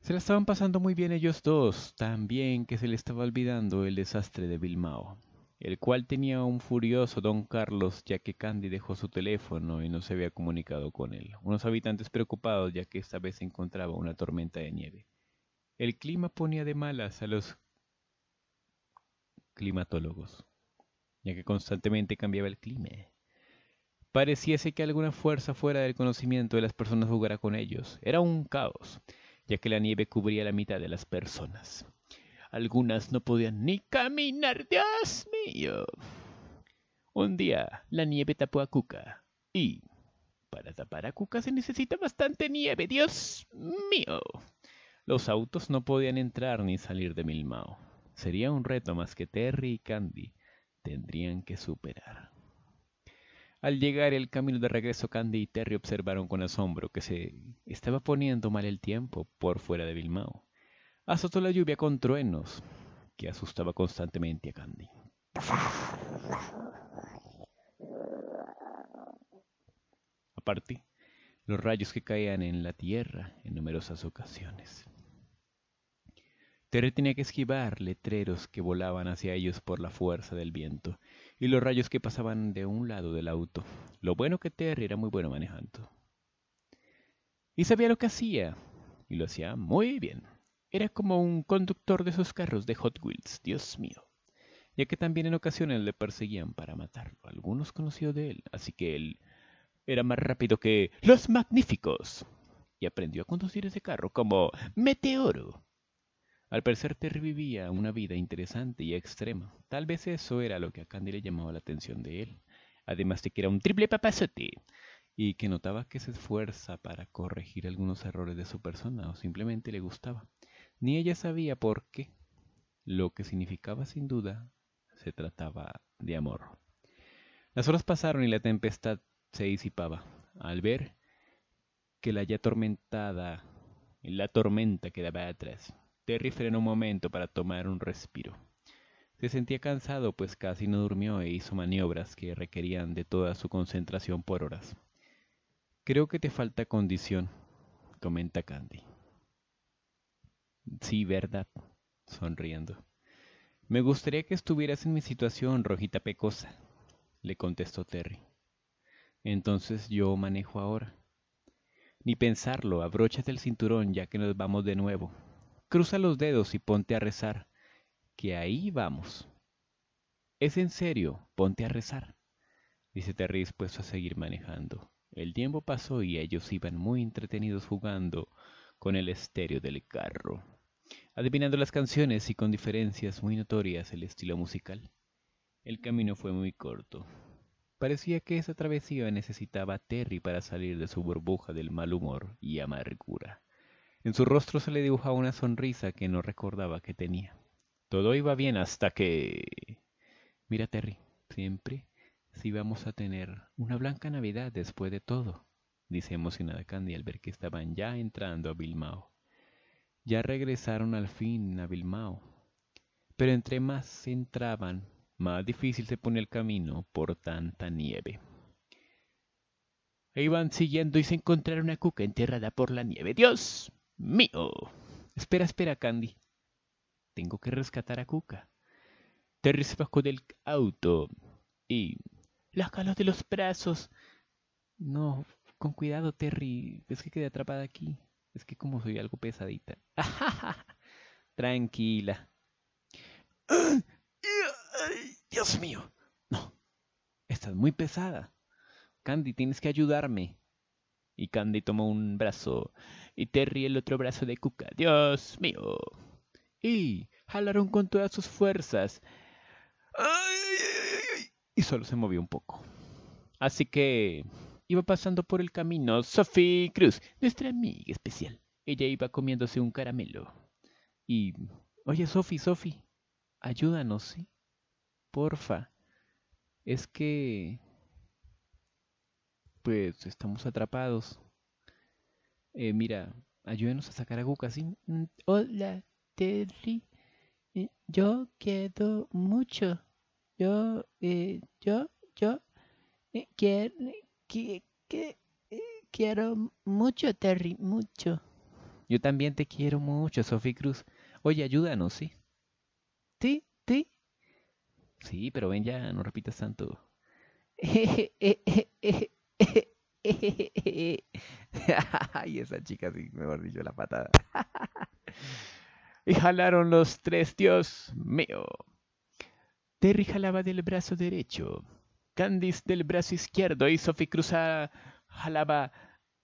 Se la estaban pasando muy bien ellos dos, tan bien que se le estaba olvidando el desastre de Bilmao, el cual tenía un furioso don Carlos ya que Candy dejó su teléfono y no se había comunicado con él, unos habitantes preocupados ya que esta vez encontraba una tormenta de nieve. El clima ponía de malas a los climatólogos, ya que constantemente cambiaba el clima. Pareciese que alguna fuerza fuera del conocimiento de las personas jugara con ellos. Era un caos, ya que la nieve cubría la mitad de las personas. Algunas no podían ni caminar, Dios mío. Un día, la nieve tapó a Cuca y... Para tapar a Cuca se necesita bastante nieve, Dios mío. Los autos no podían entrar ni salir de Milmao. Sería un reto más que Terry y Candy tendrían que superar. Al llegar el camino de regreso, Candy y Terry observaron con asombro que se estaba poniendo mal el tiempo por fuera de Bilmao. Azotó la lluvia con truenos, que asustaba constantemente a Candy. Aparte, los rayos que caían en la tierra en numerosas ocasiones. Terry tenía que esquivar letreros que volaban hacia ellos por la fuerza del viento, y los rayos que pasaban de un lado del auto. Lo bueno que Terry era muy bueno manejando. Y sabía lo que hacía, y lo hacía muy bien. Era como un conductor de esos carros de Hot Wheels, Dios mío. Ya que también en ocasiones le perseguían para matarlo, algunos conocidos de él, así que él era más rápido que los magníficos. Y aprendió a conducir ese carro como meteoro. Al parecer te vivía una vida interesante y extrema. Tal vez eso era lo que a Candy le llamaba la atención de él. Además de que era un triple papazote y que notaba que se esfuerza para corregir algunos errores de su persona o simplemente le gustaba. Ni ella sabía por qué. Lo que significaba sin duda se trataba de amor. Las horas pasaron y la tempestad se disipaba. Al ver que la ya tormentada, la tormenta quedaba atrás, Terry frenó un momento para tomar un respiro. Se sentía cansado pues casi no durmió e hizo maniobras que requerían de toda su concentración por horas. Creo que te falta condición, comenta Candy. Sí, verdad, sonriendo. Me gustaría que estuvieras en mi situación, rojita pecosa, le contestó Terry. Entonces yo manejo ahora. Ni pensarlo, abróchate el cinturón ya que nos vamos de nuevo, Cruza los dedos y ponte a rezar, que ahí vamos. Es en serio, ponte a rezar. Dice Terry dispuesto a seguir manejando. El tiempo pasó y ellos iban muy entretenidos jugando con el estéreo del carro, adivinando las canciones y con diferencias muy notorias el estilo musical. El camino fue muy corto. Parecía que esa travesía necesitaba a Terry para salir de su burbuja del mal humor y amargura. En su rostro se le dibujaba una sonrisa que no recordaba que tenía. Todo iba bien hasta que... Mira, Terry, siempre si vamos a tener una blanca Navidad después de todo, dice emocionada Candy al ver que estaban ya entrando a Bilmao. Ya regresaron al fin a Bilmao. Pero entre más entraban, más difícil se pone el camino por tanta nieve. iban siguiendo y se encontraron a cuca enterrada por la nieve. ¡Dios! mío. Espera, espera, Candy. Tengo que rescatar a Cuca. se bajó del auto y... Las calas de los brazos. No, con cuidado, Terry. Es que quedé atrapada aquí. Es que como soy algo pesadita. Tranquila. Dios mío. No. Estás muy pesada. Candy, tienes que ayudarme. Y Candy tomó un brazo y Terry el otro brazo de Cuca. ¡Dios mío! Y jalaron con todas sus fuerzas. y solo se movió un poco. Así que iba pasando por el camino Sophie Cruz, nuestra amiga especial. Ella iba comiéndose un caramelo. Y... Oye, Sophie, Sophie, ayúdanos, ¿sí? Porfa. Es que pues estamos atrapados. Eh, mira, ayúdenos a sacar a Guka, mm, Hola, Terry. Eh, yo quiero mucho. Yo, eh, yo, yo, eh, quiero, eh, quiero mucho, Terry, mucho. Yo también te quiero mucho, Sophie Cruz. Oye, ayúdanos, ¿sí? ¿Sí? ¿Sí? Sí, pero ven ya, no repitas tanto. Y esa chica, sí, Me dicho, la patada. y jalaron los tres, Dios mío. Terry jalaba del brazo derecho, Candice del brazo izquierdo y Sophie Cruz jalaba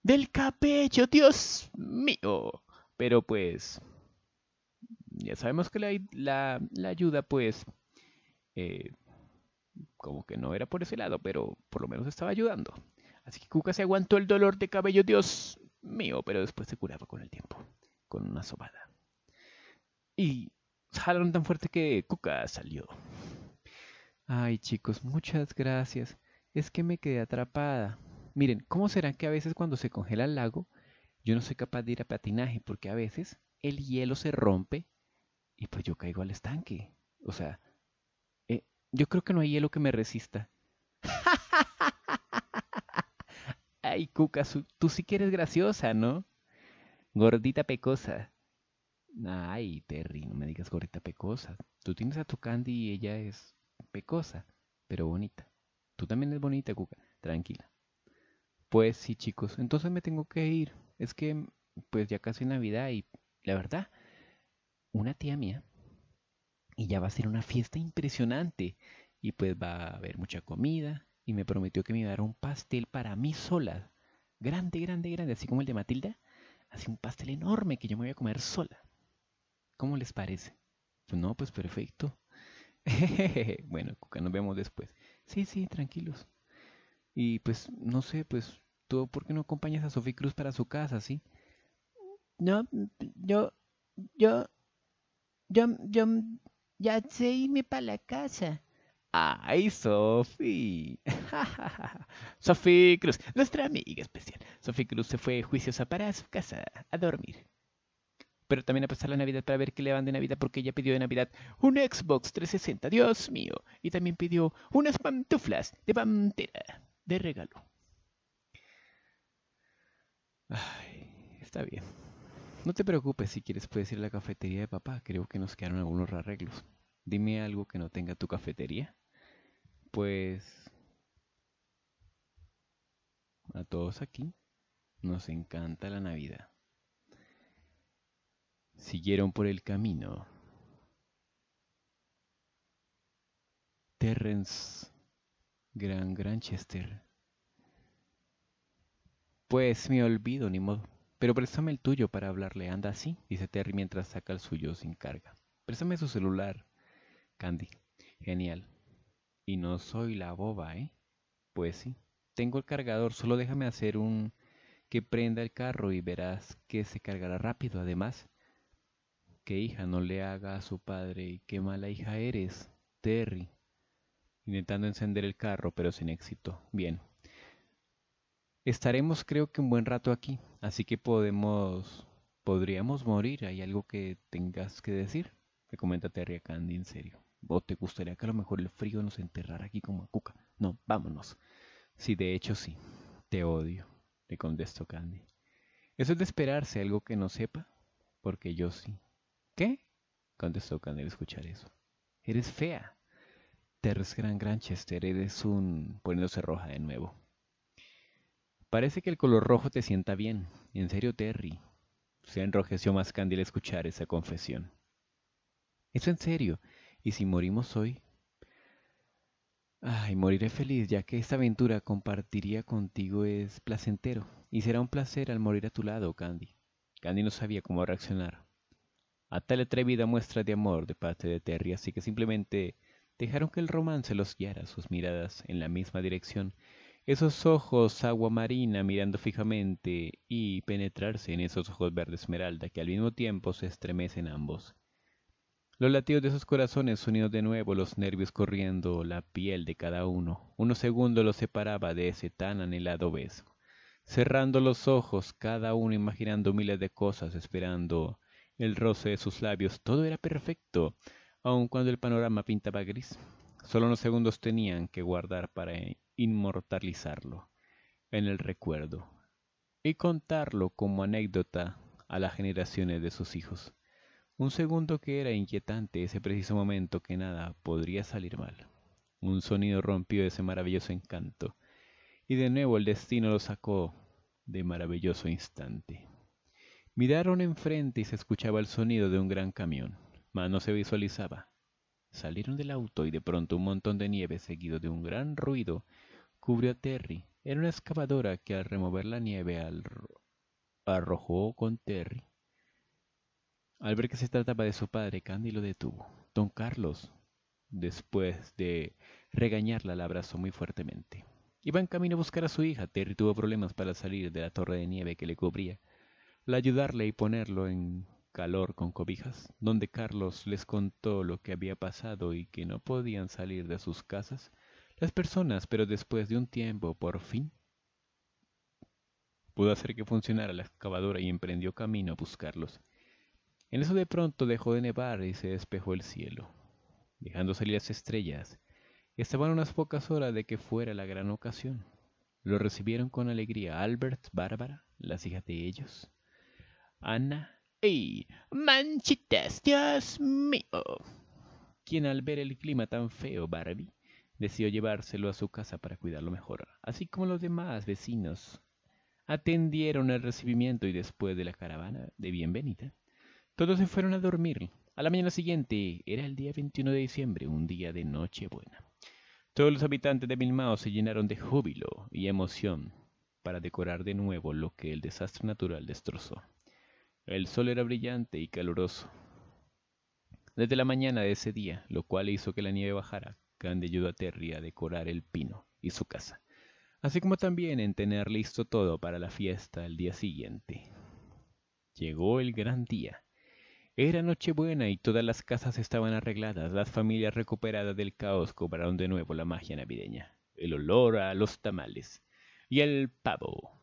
del capello Dios mío. Pero pues, ya sabemos que la, ayuda, pues, eh, como que no era por ese lado, pero por lo menos estaba ayudando. Así que Cuca se aguantó el dolor de cabello, Dios mío, pero después se curaba con el tiempo, con una sobada. Y jalaron tan fuerte que Cuca salió. Ay chicos, muchas gracias. Es que me quedé atrapada. Miren, ¿cómo será que a veces cuando se congela el lago, yo no soy capaz de ir a patinaje? Porque a veces el hielo se rompe y pues yo caigo al estanque. O sea, eh, yo creo que no hay hielo que me resista. Ay, Cuca, tú sí que eres graciosa, ¿no? Gordita pecosa. Ay, Terry, no me digas gordita pecosa. Tú tienes a tu Candy y ella es pecosa, pero bonita. Tú también eres bonita, Cuca. Tranquila. Pues sí, chicos. Entonces me tengo que ir. Es que, pues ya casi Navidad y la verdad, una tía mía y ya va a ser una fiesta impresionante. Y pues va a haber mucha comida, y me prometió que me iba a dar un pastel para mí sola. Grande, grande, grande, así como el de Matilda. Así un pastel enorme que yo me voy a comer sola. ¿Cómo les parece? Pues no, pues perfecto. bueno, Cuca, nos vemos después. Sí, sí, tranquilos. Y pues, no sé, pues, ¿tú por qué no acompañas a Sofía Cruz para su casa, sí? No, yo, yo, yo, yo, ya sé irme para la casa. ¡Ay, Sofi! Sofi Cruz, nuestra amiga especial. Sofi Cruz se fue juiciosa para su casa a dormir. Pero también a pasar la Navidad para ver qué le van de Navidad porque ella pidió de Navidad un Xbox 360, Dios mío. Y también pidió unas pantuflas de pantera de regalo. Ay, está bien. No te preocupes si quieres puedes ir a la cafetería de papá. Creo que nos quedaron algunos arreglos. Dime algo que no tenga tu cafetería. Pues a todos aquí nos encanta la Navidad. Siguieron por el camino. Terrence Gran Granchester. Pues me olvido, ni modo. Pero préstame el tuyo para hablarle. Anda así, dice Terry mientras saca el suyo sin carga. Préstame su celular, Candy. Genial. Y no soy la boba, ¿eh? Pues sí. Tengo el cargador, solo déjame hacer un que prenda el carro y verás que se cargará rápido. Además, que hija no le haga a su padre y qué mala hija eres, Terry. Intentando encender el carro, pero sin éxito. Bien. Estaremos creo que un buen rato aquí, así que podemos... podríamos morir. ¿Hay algo que tengas que decir? Le comenta Terry a Candy en serio. ¿Vos te gustaría que a lo mejor el frío nos enterrara aquí como a Cuca? No, vámonos. Sí, de hecho sí. Te odio, le contestó Candy. Eso es de esperarse algo que no sepa, porque yo sí. ¿Qué? contestó Candy al escuchar eso. Eres fea. es Gran Granchester, eres un... poniéndose roja de nuevo. Parece que el color rojo te sienta bien. En serio, Terry. Se enrojeció más Candy al escuchar esa confesión. Eso en serio. Y si morimos hoy, ay, moriré feliz, ya que esta aventura compartiría contigo es placentero. Y será un placer al morir a tu lado, Candy. Candy no sabía cómo reaccionar. A tal atrevida muestra de amor de parte de Terry, así que simplemente dejaron que el romance los guiara sus miradas en la misma dirección, esos ojos agua marina mirando fijamente y penetrarse en esos ojos verde esmeralda que al mismo tiempo se estremecen ambos. Los latidos de sus corazones unidos de nuevo, los nervios corriendo la piel de cada uno. Unos segundos los separaba de ese tan anhelado beso. Cerrando los ojos, cada uno imaginando miles de cosas, esperando el roce de sus labios. Todo era perfecto, aun cuando el panorama pintaba gris. Solo unos segundos tenían que guardar para inmortalizarlo en el recuerdo y contarlo como anécdota a las generaciones de sus hijos. Un segundo que era inquietante ese preciso momento que nada podría salir mal. Un sonido rompió ese maravilloso encanto, y de nuevo el destino lo sacó de maravilloso instante. Miraron enfrente y se escuchaba el sonido de un gran camión, mas no se visualizaba. Salieron del auto y de pronto un montón de nieve seguido de un gran ruido cubrió a Terry. Era una excavadora que al remover la nieve arrojó con Terry al ver que se trataba de su padre, Candy lo detuvo. Don Carlos, después de regañarla, la abrazó muy fuertemente. Iba en camino a buscar a su hija. Terry tuvo problemas para salir de la torre de nieve que le cubría, la ayudarle y ponerlo en calor con cobijas, donde Carlos les contó lo que había pasado y que no podían salir de sus casas las personas, pero después de un tiempo, por fin, pudo hacer que funcionara la excavadora y emprendió camino a buscarlos. En eso de pronto dejó de nevar y se despejó el cielo, dejando salir las estrellas. Estaban unas pocas horas de que fuera la gran ocasión. Lo recibieron con alegría Albert, Bárbara, las hijas de ellos, Ana y Manchitas, Dios mío, quien al ver el clima tan feo, Barbie, decidió llevárselo a su casa para cuidarlo mejor, así como los demás vecinos. Atendieron el recibimiento y después de la caravana de bienvenida, todos se fueron a dormir. A la mañana siguiente era el día 21 de diciembre, un día de Nochebuena. Todos los habitantes de Milmao se llenaron de júbilo y emoción para decorar de nuevo lo que el desastre natural destrozó. El sol era brillante y caluroso. Desde la mañana de ese día, lo cual hizo que la nieve bajara, Gandhi ayudó a Terry a decorar el pino y su casa, así como también en tener listo todo para la fiesta el día siguiente. Llegó el gran día. Era Nochebuena y todas las casas estaban arregladas. Las familias recuperadas del caos cobraron de nuevo la magia navideña. El olor a los tamales y el pavo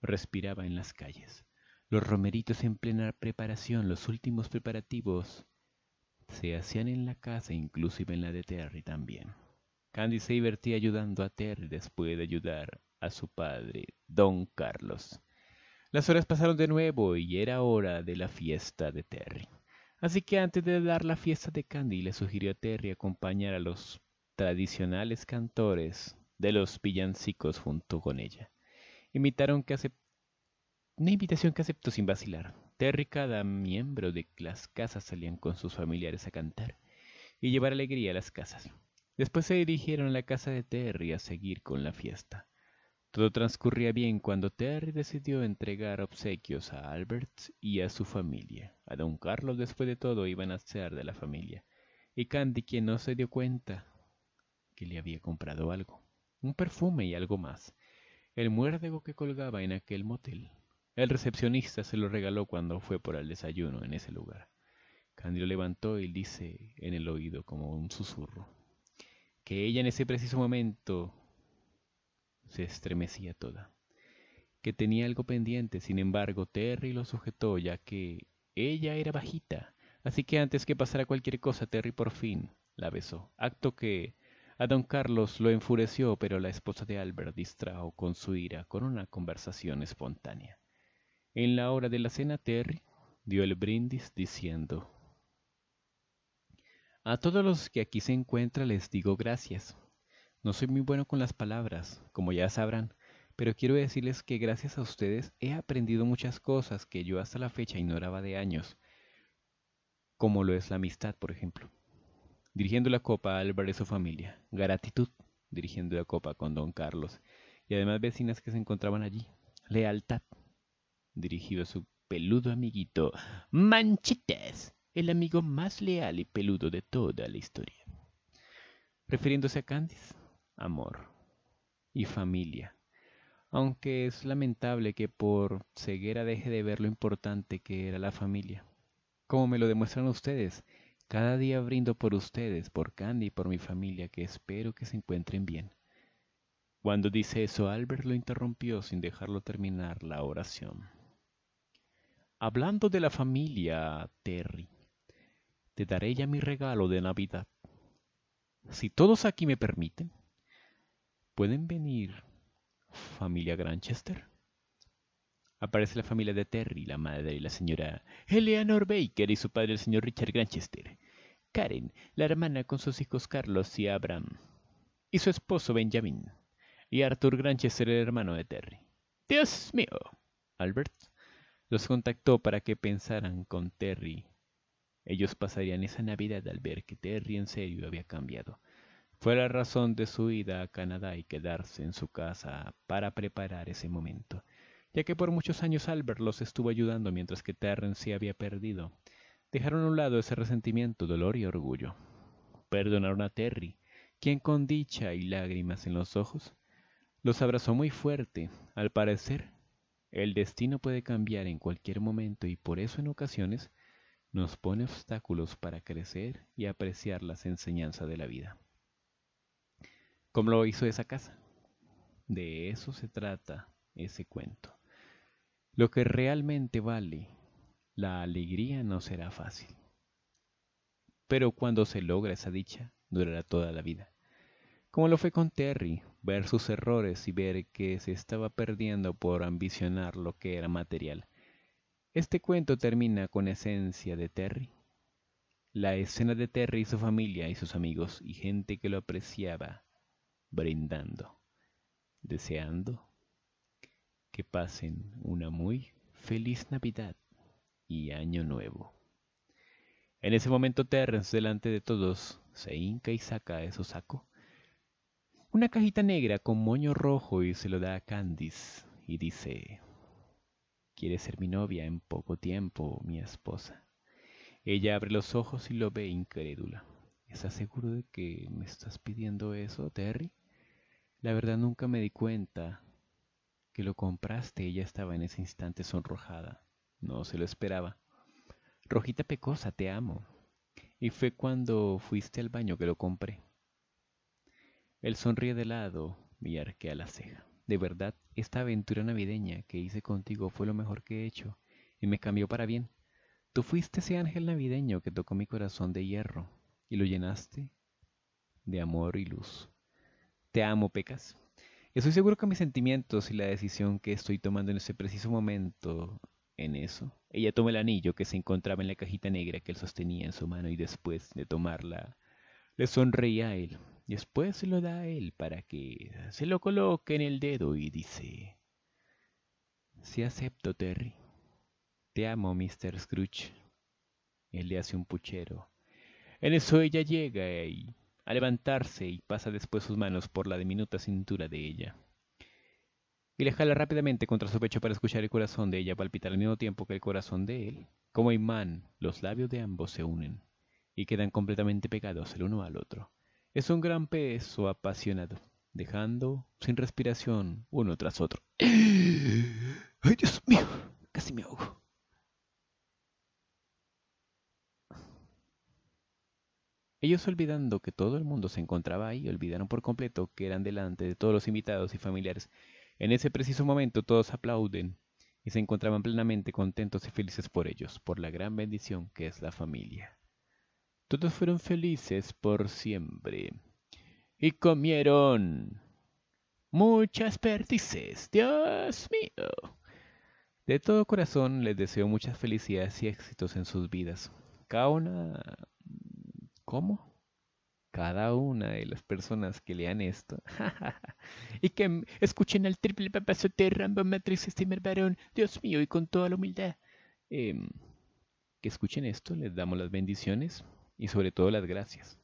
respiraba en las calles. Los romeritos en plena preparación, los últimos preparativos se hacían en la casa, inclusive en la de Terry también. Candy se divertía ayudando a Terry después de ayudar a su padre, Don Carlos. Las horas pasaron de nuevo y era hora de la fiesta de Terry. Así que antes de dar la fiesta de Candy, le sugirió a Terry acompañar a los tradicionales cantores de los villancicos junto con ella. que Una invitación que aceptó sin vacilar. Terry y cada miembro de las casas salían con sus familiares a cantar y llevar alegría a las casas. Después se dirigieron a la casa de Terry a seguir con la fiesta. Todo transcurría bien cuando Terry decidió entregar obsequios a Albert y a su familia. A Don Carlos, después de todo, iban a ser de la familia. Y Candy, quien no se dio cuenta que le había comprado algo, un perfume y algo más, el muérdego que colgaba en aquel motel. El recepcionista se lo regaló cuando fue por el desayuno en ese lugar. Candy lo levantó y dice en el oído como un susurro que ella en ese preciso momento se estremecía toda. Que tenía algo pendiente, sin embargo, Terry lo sujetó ya que ella era bajita, así que antes que pasara cualquier cosa, Terry por fin la besó, acto que a don Carlos lo enfureció, pero la esposa de Albert distrajo con su ira con una conversación espontánea. En la hora de la cena, Terry dio el brindis diciendo, A todos los que aquí se encuentran les digo gracias. No soy muy bueno con las palabras, como ya sabrán, pero quiero decirles que gracias a ustedes he aprendido muchas cosas que yo hasta la fecha ignoraba de años, como lo es la amistad, por ejemplo. Dirigiendo la copa Álvarez su familia, gratitud dirigiendo la copa con don Carlos y además vecinas que se encontraban allí, lealtad dirigido a su peludo amiguito Manchitas, el amigo más leal y peludo de toda la historia. Refiriéndose a Candice, amor y familia. Aunque es lamentable que por ceguera deje de ver lo importante que era la familia. Como me lo demuestran ustedes, cada día brindo por ustedes, por Candy y por mi familia, que espero que se encuentren bien. Cuando dice eso, Albert lo interrumpió sin dejarlo terminar la oración. Hablando de la familia, Terry, te daré ya mi regalo de Navidad. Si todos aquí me permiten, ¿Pueden venir familia Granchester? Aparece la familia de Terry, la madre, y la señora Eleanor Baker y su padre, el señor Richard Granchester. Karen, la hermana con sus hijos Carlos y Abraham. Y su esposo Benjamin. Y Arthur Granchester, el hermano de Terry. Dios mío. Albert los contactó para que pensaran con Terry. Ellos pasarían esa Navidad al ver que Terry en serio había cambiado. Fue la razón de su ida a Canadá y quedarse en su casa para preparar ese momento, ya que por muchos años Albert los estuvo ayudando mientras que Terrence se había perdido. Dejaron a un lado ese resentimiento, dolor y orgullo. Perdonaron a Terry, quien con dicha y lágrimas en los ojos los abrazó muy fuerte. Al parecer, el destino puede cambiar en cualquier momento y por eso en ocasiones nos pone obstáculos para crecer y apreciar las enseñanzas de la vida como lo hizo esa casa. De eso se trata ese cuento. Lo que realmente vale, la alegría no será fácil. Pero cuando se logra esa dicha, durará toda la vida. Como lo fue con Terry, ver sus errores y ver que se estaba perdiendo por ambicionar lo que era material. Este cuento termina con esencia de Terry. La escena de Terry y su familia y sus amigos y gente que lo apreciaba brindando, deseando que pasen una muy feliz Navidad y Año Nuevo. En ese momento Terrence, delante de todos, se hinca y saca de su saco una cajita negra con moño rojo y se lo da a Candice y dice, quiere ser mi novia en poco tiempo, mi esposa. Ella abre los ojos y lo ve incrédula. ¿Estás seguro de que me estás pidiendo eso, Terry? La verdad nunca me di cuenta que lo compraste. Ella estaba en ese instante sonrojada. No se lo esperaba. Rojita Pecosa, te amo. Y fue cuando fuiste al baño que lo compré. Él sonríe de lado y arquea la ceja. De verdad, esta aventura navideña que hice contigo fue lo mejor que he hecho y me cambió para bien. Tú fuiste ese ángel navideño que tocó mi corazón de hierro y lo llenaste de amor y luz. Te amo, Pecas. Estoy seguro que mis sentimientos y la decisión que estoy tomando en ese preciso momento en eso. Ella toma el anillo que se encontraba en la cajita negra que él sostenía en su mano y después de tomarla, le sonreía a él. Después se lo da a él para que se lo coloque en el dedo y dice, Si acepto, Terry. Te amo, Mr. Scrooge. Él le hace un puchero. En eso ella llega y a levantarse y pasa después sus manos por la diminuta cintura de ella. Y le jala rápidamente contra su pecho para escuchar el corazón de ella palpitar al mismo tiempo que el corazón de él. Como imán, los labios de ambos se unen y quedan completamente pegados el uno al otro. Es un gran peso apasionado, dejando sin respiración uno tras otro. ¡Ay, Dios mío! Casi me ahogo. Ellos olvidando que todo el mundo se encontraba ahí, olvidaron por completo que eran delante de todos los invitados y familiares. En ese preciso momento todos aplauden y se encontraban plenamente contentos y felices por ellos, por la gran bendición que es la familia. Todos fueron felices por siempre. Y comieron muchas perdices, Dios mío. De todo corazón les deseo muchas felicidades y éxitos en sus vidas. Cada ¿Cómo? Cada una de las personas que lean esto y que escuchen al triple papazote Rambo Matrix Steamer Barón, Dios mío, y con toda la humildad, em, que escuchen esto, les damos las bendiciones y sobre todo las gracias.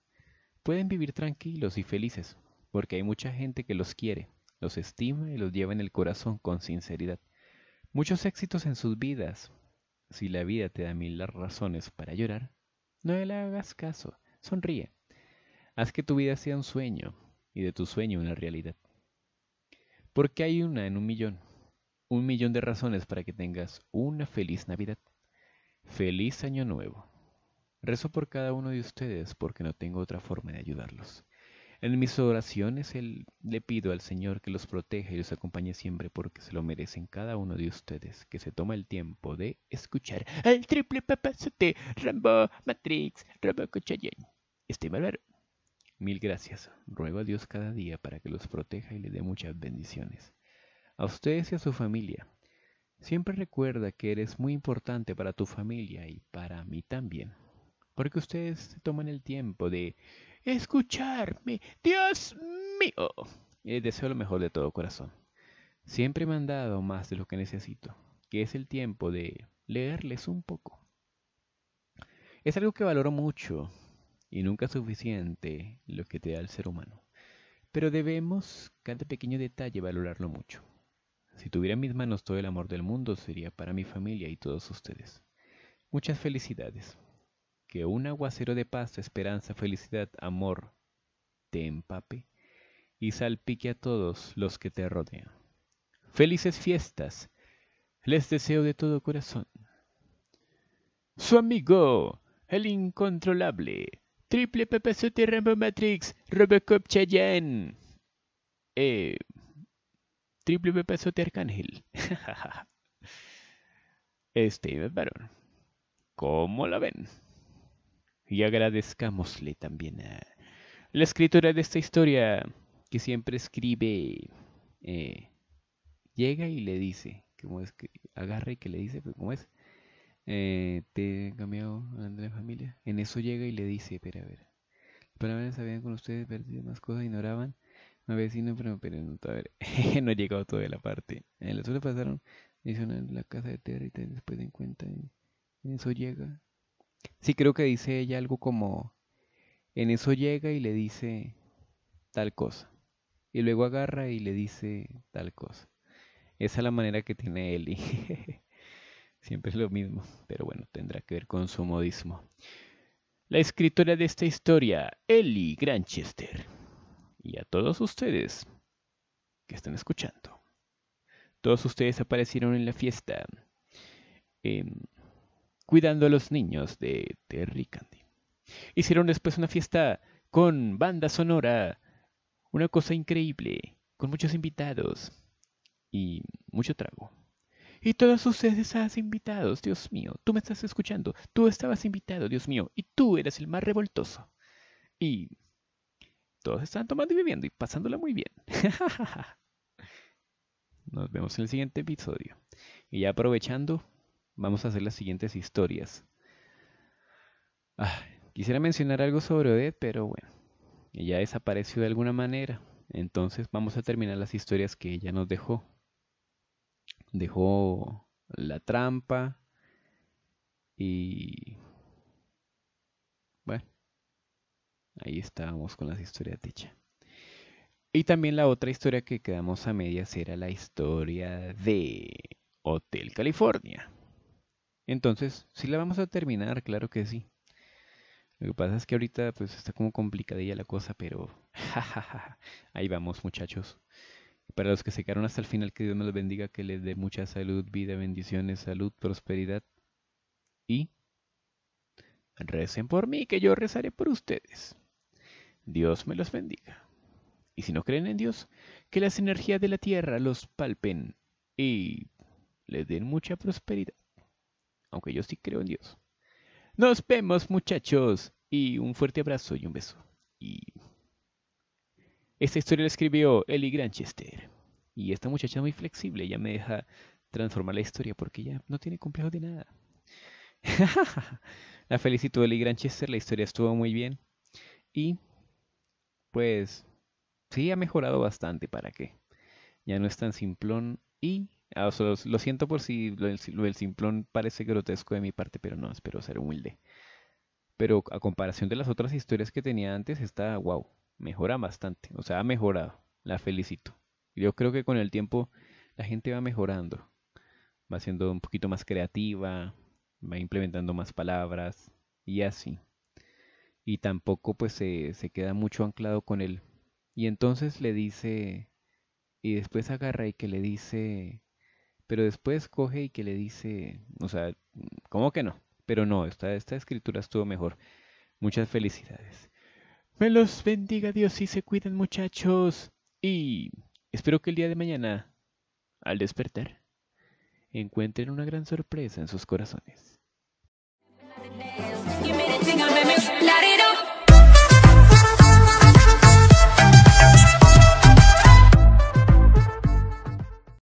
Pueden vivir tranquilos y felices, porque hay mucha gente que los quiere, los estima y los lleva en el corazón con sinceridad. Muchos éxitos en sus vidas. Si la vida te da mil razones para llorar, no le hagas caso. Sonríe. Haz que tu vida sea un sueño y de tu sueño una realidad. Porque hay una en un millón. Un millón de razones para que tengas una feliz Navidad. Feliz Año Nuevo. Rezo por cada uno de ustedes porque no tengo otra forma de ayudarlos. En mis oraciones él, le pido al Señor que los proteja y los acompañe siempre porque se lo merecen cada uno de ustedes que se toma el tiempo de escuchar al triple papazote Rambo Matrix Rambo Cuchayen. Este bárbaro. Mil gracias. Ruego a Dios cada día para que los proteja y le dé muchas bendiciones. A ustedes y a su familia. Siempre recuerda que eres muy importante para tu familia y para mí también. Porque ustedes se toman el tiempo de escucharme. Dios mío. y deseo lo mejor de todo corazón. Siempre me han dado más de lo que necesito, que es el tiempo de leerles un poco. Es algo que valoro mucho y nunca es suficiente lo que te da el ser humano. Pero debemos cada pequeño detalle valorarlo mucho. Si tuviera en mis manos todo el amor del mundo, sería para mi familia y todos ustedes. Muchas felicidades que un aguacero de paz, esperanza, felicidad, amor, te empape y salpique a todos los que te rodean. Felices fiestas, les deseo de todo corazón. Su amigo, el incontrolable, triple PP Rambo Matrix, Robocop Chayanne. Eh, triple pepezote Arcángel. este Baron. ¿Cómo la ven? y agradezcamosle también a la escritora de esta historia que siempre escribe, eh, llega y le dice, como es que agarra y que le dice, pero pues, ¿cómo es? Eh, te he cambiado de la familia. En eso llega y le dice, pero a ver. Las ver habían con ustedes perdido más cosas, ignoraban. No vecino, pero, pero no, a no llegado toda la parte. En eh, suerte pasaron, hizo en la casa de Terry, después de encuentran. En eso llega, Sí, creo que dice ella algo como, en eso llega y le dice tal cosa. Y luego agarra y le dice tal cosa. Esa es la manera que tiene Eli. Siempre es lo mismo, pero bueno, tendrá que ver con su modismo. La escritora de esta historia, Eli Granchester. Y a todos ustedes que están escuchando. Todos ustedes aparecieron en la fiesta. Em, cuidando a los niños de Terry Candy. Hicieron después una fiesta con banda sonora, una cosa increíble, con muchos invitados y mucho trago. Y todos ustedes esas invitados, Dios mío, tú me estás escuchando, tú estabas invitado, Dios mío, y tú eras el más revoltoso. Y todos están tomando y bebiendo y pasándola muy bien. Nos vemos en el siguiente episodio. Y aprovechando, vamos a hacer las siguientes historias. quisiera mencionar algo sobre Odette, pero bueno, ella desapareció de alguna manera. Entonces vamos a terminar las historias que ella nos dejó. Dejó la trampa y... Bueno, ahí estábamos con las historias de Y también la otra historia que quedamos a medias era la historia de Hotel California. Entonces, si la vamos a terminar, claro que sí. Lo que pasa es que ahorita pues está como complicadilla la cosa, pero jajaja. Ahí vamos, muchachos. Para los que se quedaron hasta el final, que Dios me los bendiga, que les dé mucha salud, vida, bendiciones, salud, prosperidad. Y recen por mí, que yo rezaré por ustedes. Dios me los bendiga. Y si no creen en Dios, que las energías de la tierra los palpen y les den mucha prosperidad aunque yo sí creo en Dios. Nos vemos muchachos y un fuerte abrazo y un beso. Y esta historia la escribió Ellie Granchester y esta muchacha es muy flexible, ella me deja transformar la historia porque ya no tiene complejo de nada. la felicito Ellie Granchester, la historia estuvo muy bien y pues sí ha mejorado bastante para que ya no es tan simplón y Ah, lo siento por si lo del, simplón parece grotesco de mi parte, pero no, espero ser humilde. Pero a comparación de las otras historias que tenía antes, está wow, mejora bastante. O sea, ha mejorado. La felicito. Yo creo que con el tiempo la gente va mejorando. Va siendo un poquito más creativa, va implementando más palabras y así. Y tampoco pues se, se queda mucho anclado con él. Y entonces le dice, y después agarra y que le dice, pero después coge y que le dice, o sea, ¿cómo que no? Pero no, esta, esta escritura estuvo mejor. Muchas felicidades. Me los bendiga Dios y se cuiden muchachos. Y espero que el día de mañana, al despertar, encuentren una gran sorpresa en sus corazones.